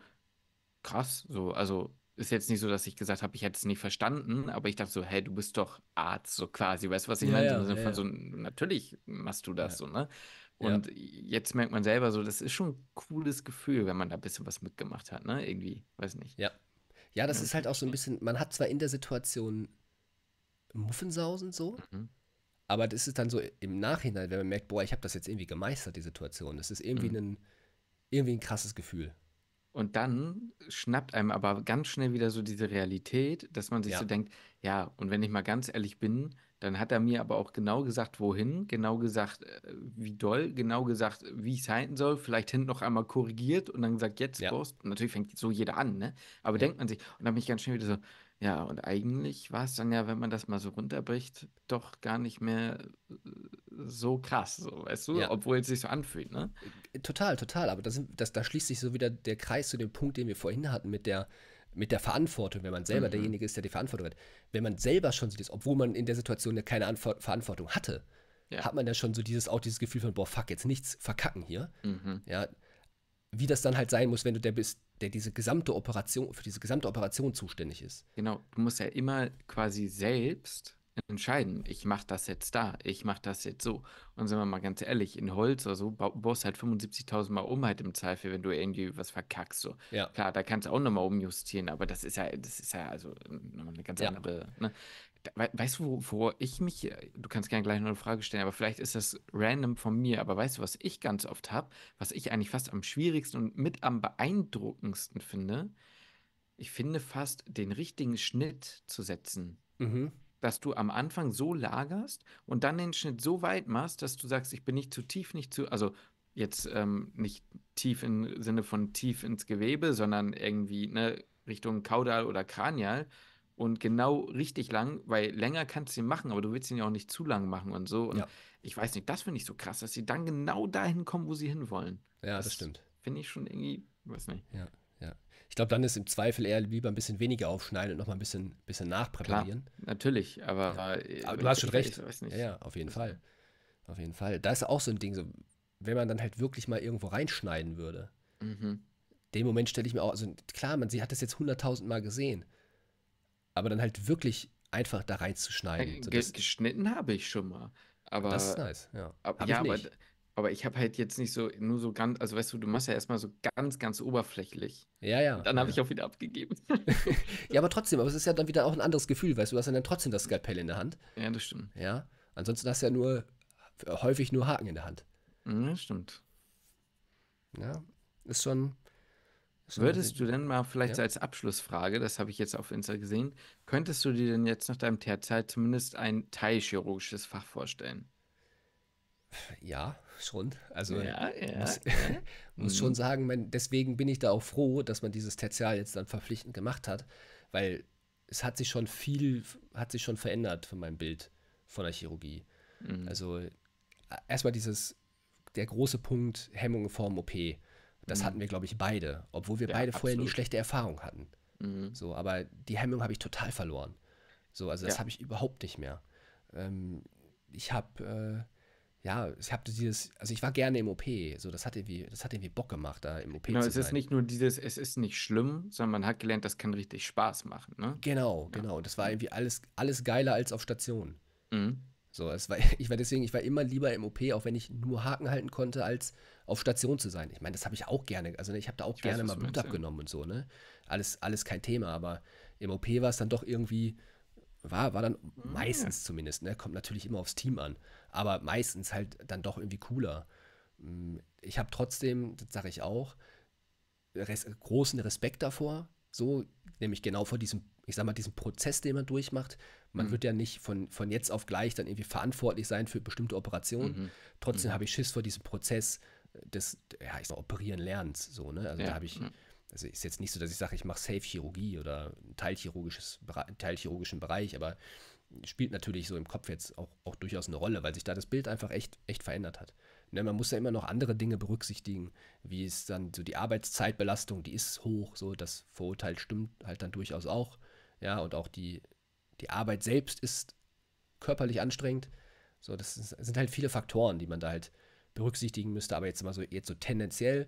krass, so also ist jetzt nicht so, dass ich gesagt habe, ich hätte es nicht verstanden, aber ich dachte so, hey, du bist doch Arzt, so quasi, weißt du, was ich ja, meine? Ja, ja, so, natürlich machst du das so, ne? Und ja. jetzt merkt man selber so, das ist schon ein cooles Gefühl, wenn man da ein bisschen was mitgemacht hat, ne? Irgendwie, weiß nicht. Ja. Ja, das ja. ist halt auch so ein bisschen, man hat zwar in der Situation Muffensausen so, mhm. aber das ist dann so im Nachhinein, wenn man merkt, boah, ich habe das jetzt irgendwie gemeistert, die Situation. Das ist irgendwie, mhm. ein, irgendwie ein krasses Gefühl. Und dann schnappt einem aber ganz schnell wieder so diese Realität, dass man sich ja. so denkt, ja, und wenn ich mal ganz ehrlich bin, dann hat er mir aber auch genau gesagt, wohin, genau gesagt, äh, wie doll, genau gesagt, wie ich es halten soll, vielleicht hinten noch einmal korrigiert und dann gesagt, jetzt ja. Ghost. natürlich fängt so jeder an, ne? Aber ja. denkt man sich, und dann bin ich ganz schnell wieder so, ja, und eigentlich war es dann ja, wenn man das mal so runterbricht, doch gar nicht mehr äh, so krass, so, weißt du, ja. obwohl es sich so anfühlt, ne? Äh, total, total, aber das, das, da schließt sich so wieder der Kreis zu dem Punkt, den wir vorhin hatten mit der, mit der Verantwortung, wenn man selber mhm. derjenige ist, der die Verantwortung hat, wenn man selber schon so ist, obwohl man in der Situation ja keine Anfor Verantwortung hatte, ja. hat man ja schon so dieses auch dieses Gefühl von, boah, fuck, jetzt nichts verkacken hier. Mhm. Ja, wie das dann halt sein muss, wenn du der bist, der diese gesamte Operation, für diese gesamte Operation zuständig ist. Genau, du musst ja immer quasi selbst entscheiden, ich mache das jetzt da, ich mache das jetzt so. Und sind wir mal ganz ehrlich, in Holz oder so baust halt 75.000 Mal um halt im Zweifel, wenn du irgendwie was verkackst. So. Ja. Klar, da kannst du auch nochmal umjustieren, aber das ist ja, das ist ja also hm, eine ganz ja. andere. Ne? Weißt du, wovor ich mich, äh, du kannst gerne gleich noch eine Frage stellen, aber vielleicht ist das random von mir, aber weißt du, was ich ganz oft habe, was ich eigentlich fast am schwierigsten und mit am beeindruckendsten finde? Ich finde fast, den richtigen Schnitt zu setzen. Mhm dass du am Anfang so lagerst und dann den Schnitt so weit machst, dass du sagst, ich bin nicht zu tief, nicht zu, also jetzt ähm, nicht tief im Sinne von tief ins Gewebe, sondern irgendwie ne, Richtung Kaudal oder Kranial und genau richtig lang, weil länger kannst du ihn machen, aber du willst ihn ja auch nicht zu lang machen und so. Und ja. ich weiß nicht, das finde ich so krass, dass sie dann genau dahin kommen, wo sie hinwollen. Ja, das, das stimmt. Finde ich schon irgendwie, weiß nicht. Ja. Ich glaube, dann ist im Zweifel eher lieber ein bisschen weniger aufschneiden und nochmal ein bisschen, bisschen nachpräparieren. Klar, natürlich, aber, ja. Äh, aber du hast schon recht. Ja, ja, auf jeden Fall. Auf jeden Fall. Da ist auch so ein Ding, so, wenn man dann halt wirklich mal irgendwo reinschneiden würde. Mhm. Den Moment stelle ich mir auch, also klar, man, sie hat das jetzt hunderttausend Mal gesehen, aber dann halt wirklich einfach da reinzuschneiden. Ge geschnitten habe ich schon mal. Aber, das ist nice, ja. Ab, ja, aber aber ich habe halt jetzt nicht so, nur so ganz, also weißt du, du machst ja erstmal so ganz, ganz oberflächlich. Ja, ja. Dann habe ja. ich auch wieder abgegeben. *laughs* ja, aber trotzdem, aber es ist ja dann wieder auch ein anderes Gefühl, weißt du, du hast ja dann trotzdem das Skalpell in der Hand. Ja, das stimmt. Ja, ansonsten hast du ja nur, häufig nur Haken in der Hand. Ja, mhm, stimmt. Ja, ist schon. Ist Würdest schon du denn mal vielleicht ja? als Abschlussfrage, das habe ich jetzt auf Insta gesehen, könntest du dir denn jetzt nach deinem Terzeit zumindest ein teilchirurgisches Fach vorstellen? Ja, schon. Also ja, ja, muss, ja. *laughs* muss schon mhm. sagen, mein, deswegen bin ich da auch froh, dass man dieses Tertial jetzt dann verpflichtend gemacht hat, weil es hat sich schon viel, hat sich schon verändert von meinem Bild von der Chirurgie. Mhm. Also äh, erstmal dieses, der große Punkt Hemmung vorm OP, das mhm. hatten wir, glaube ich, beide, obwohl wir beide absolut. vorher nie schlechte Erfahrungen hatten. Mhm. So, aber die Hemmung habe ich total verloren. So, also das habe ich überhaupt nicht mehr. Ähm, ich habe äh, ja, ich habe dieses, also ich war gerne im OP, so das hat irgendwie, das hat irgendwie Bock gemacht, da im OP genau, zu sein. Genau, es ist nicht nur dieses, es ist nicht schlimm, sondern man hat gelernt, das kann richtig Spaß machen, ne? Genau, ja. genau. Das war irgendwie alles, alles geiler als auf Station. Mhm. So, es war, *laughs* ich war deswegen, ich war immer lieber im OP, auch wenn ich nur Haken halten konnte, als auf Station zu sein. Ich meine, das habe ich auch gerne, also ne, ich habe da auch ich gerne weiß, mal Blut meinst, abgenommen ja. und so, ne? Alles, alles kein Thema, aber im OP war es dann doch irgendwie, war, war dann ah, meistens ja. zumindest, ne? Kommt natürlich immer aufs Team an aber meistens halt dann doch irgendwie cooler. Mm, ich habe trotzdem, das sage ich auch, res großen Respekt davor, so, nämlich genau vor diesem, ich sag mal, diesem Prozess, den man durchmacht. Man mhm. wird ja nicht von, von jetzt auf gleich dann irgendwie verantwortlich sein für bestimmte Operationen. Mhm. Trotzdem mhm. habe ich Schiss vor diesem Prozess des, ja, ich sag, operieren Lernens, so, ne? Also ja. da habe ich, mhm. also ist jetzt nicht so, dass ich sage, ich mache Safe-Chirurgie oder einen teilchirurgischen Bereich, aber spielt natürlich so im Kopf jetzt auch, auch durchaus eine Rolle, weil sich da das Bild einfach echt, echt verändert hat. Ne, man muss ja immer noch andere Dinge berücksichtigen, wie es dann so die Arbeitszeitbelastung, die ist hoch, so das Vorurteil stimmt halt dann durchaus auch. Ja, und auch die, die Arbeit selbst ist körperlich anstrengend. So, das, ist, das sind halt viele Faktoren, die man da halt berücksichtigen müsste, aber jetzt mal so, jetzt so tendenziell,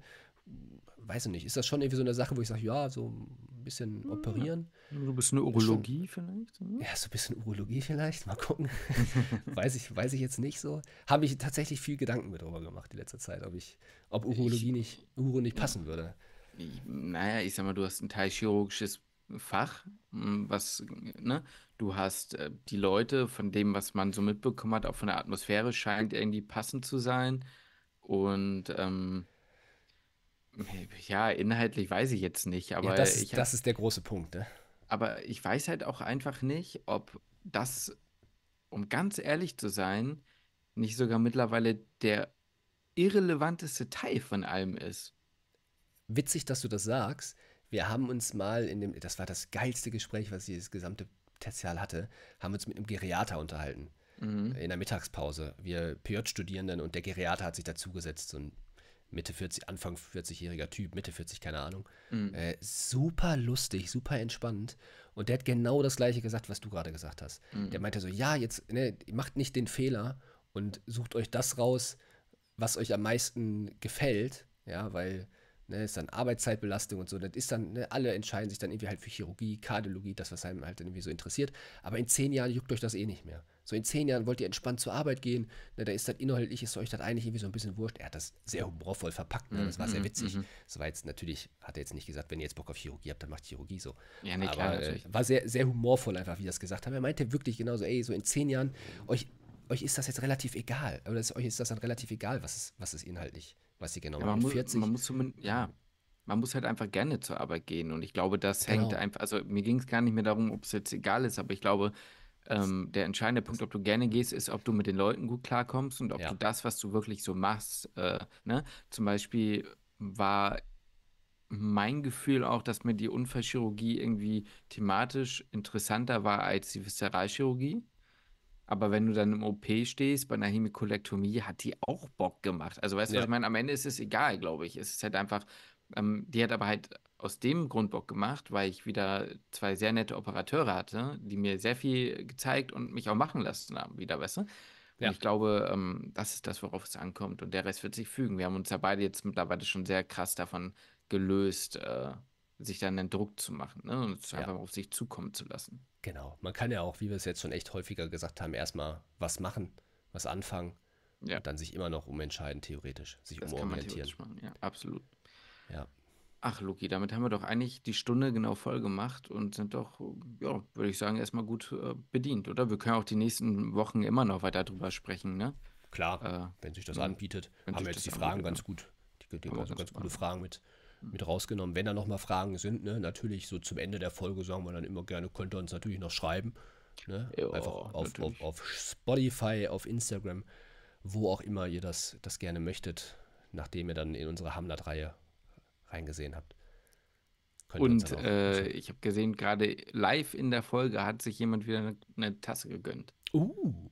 weiß ich nicht, ist das schon irgendwie so eine Sache, wo ich sage, ja, so ein bisschen operieren. Du bist eine Urologie schon, vielleicht? Oder? Ja, so ein bisschen Urologie vielleicht. Mal gucken. *laughs* weiß, ich, weiß ich jetzt nicht so. Habe ich tatsächlich viel Gedanken darüber gemacht die letzte Zeit, ob ich, ob Urologie ich, nicht, Uro nicht passen würde. Ich, naja, ich sag mal, du hast ein teilchirurgisches Fach, hm, was, ne? Du hast äh, die Leute, von dem, was man so mitbekommen hat, auch von der Atmosphäre, scheint irgendwie passend zu sein. Und ähm, ja, inhaltlich weiß ich jetzt nicht, aber. Ja, das, ist, das hab, ist der große Punkt, ne? Aber ich weiß halt auch einfach nicht, ob das, um ganz ehrlich zu sein, nicht sogar mittlerweile der irrelevanteste Teil von allem ist. Witzig, dass du das sagst. Wir haben uns mal in dem, das war das geilste Gespräch, was ich das gesamte Tertial hatte, haben uns mit einem Geriater unterhalten. Mhm. In der Mittagspause. Wir PJ-Studierenden und der Geriater hat sich dazugesetzt, und Mitte 40, Anfang 40-jähriger Typ, Mitte 40, keine Ahnung. Mhm. Äh, super lustig, super entspannt. Und der hat genau das gleiche gesagt, was du gerade gesagt hast. Mhm. Der meinte so, ja, jetzt ne, macht nicht den Fehler und sucht euch das raus, was euch am meisten gefällt, ja, weil ne, ist dann Arbeitszeitbelastung und so. Das ist dann, ne, alle entscheiden sich dann irgendwie halt für Chirurgie, Kardiologie, das, was einem halt irgendwie so interessiert. Aber in zehn Jahren juckt euch das eh nicht mehr. So in zehn Jahren wollt ihr entspannt zur Arbeit gehen, ne, da ist das inhaltlich, ist euch das eigentlich irgendwie so ein bisschen wurscht. Er hat das sehr humorvoll verpackt, ne? das war mhm, sehr mhm, witzig. Mhm. Das war jetzt natürlich, hat er jetzt nicht gesagt, wenn ihr jetzt Bock auf Chirurgie habt, dann macht Chirurgie so. Ja, nee, Aber, klar, äh, natürlich. war sehr, sehr humorvoll einfach, wie das gesagt haben. Er meinte wirklich genauso, ey, so in zehn Jahren, euch, euch ist das jetzt relativ egal. Oder euch ist das dann relativ egal, was es, was es inhaltlich, was ihr genau ja, machen. Man, 40, man muss zumindest, ja, man muss halt einfach gerne zur Arbeit gehen. Und ich glaube, das genau. hängt einfach, also mir ging es gar nicht mehr darum, ob es jetzt egal ist, aber ich glaube, ähm, der entscheidende Punkt, ob du gerne gehst, ist, ob du mit den Leuten gut klarkommst und ob ja. du das, was du wirklich so machst, äh, ne? zum Beispiel war mein Gefühl auch, dass mir die Unfallchirurgie irgendwie thematisch interessanter war als die Viszeralchirurgie. Aber wenn du dann im OP stehst, bei einer Hemikolektomie, hat die auch Bock gemacht. Also weißt du, ja. was ich meine? Am Ende ist es egal, glaube ich. Es ist halt einfach, ähm, die hat aber halt aus dem Grundbock gemacht, weil ich wieder zwei sehr nette Operateure hatte, die mir sehr viel gezeigt und mich auch machen lassen haben, wieder, weißt du? Und ja. ich glaube, ähm, das ist das, worauf es ankommt. Und der Rest wird sich fügen. Wir haben uns ja beide jetzt mittlerweile schon sehr krass davon gelöst, äh, sich dann einen Druck zu machen ne? und es ja. einfach auf sich zukommen zu lassen. Genau. Man kann ja auch, wie wir es jetzt schon echt häufiger gesagt haben, erstmal was machen, was anfangen ja. und dann sich immer noch umentscheiden, theoretisch, sich das umorientieren. Kann man theoretisch machen. Ja, absolut. Ja. Ach, Luki, damit haben wir doch eigentlich die Stunde genau voll gemacht und sind doch, ja, würde ich sagen, erstmal gut äh, bedient, oder? Wir können auch die nächsten Wochen immer noch weiter drüber sprechen, ne? Klar, äh, wenn sich das ja, ne? anbietet. Haben wir jetzt die Fragen anbietet, ganz gut, die, die ganz, ganz gute Fragen mit, mit rausgenommen. Wenn da nochmal Fragen sind, ne, natürlich so zum Ende der Folge sagen wir dann immer gerne, könnt ihr uns natürlich noch schreiben. Ne? Jo, Einfach auf, auf, auf Spotify, auf Instagram, wo auch immer ihr das, das gerne möchtet, nachdem ihr dann in unsere Hamlet-Reihe reingesehen habt. Und äh, ich habe gesehen, gerade live in der Folge hat sich jemand wieder eine, eine Tasse gegönnt. Uh. Mm,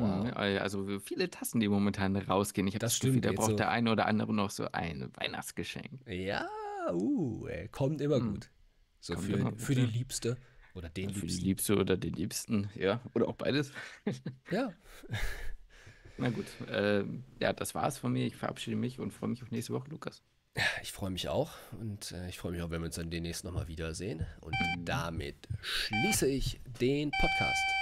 wow. Äh, also viele Tassen, die momentan rausgehen. Ich habe das, das Gefühl, da braucht so der eine oder andere noch so ein Weihnachtsgeschenk. Ja, uh, ey, kommt immer mhm. gut. So kommt für, für die Liebste oder den Liebsten. Für die Liebste oder den Liebsten, ja. Oder auch beides. ja. *laughs* Na gut, äh, ja, das war's von mir. Ich verabschiede mich und freue mich auf nächste Woche, Lukas. Ich freue mich auch und äh, ich freue mich auch, wenn wir uns dann demnächst nochmal wiedersehen. Und damit schließe ich den Podcast.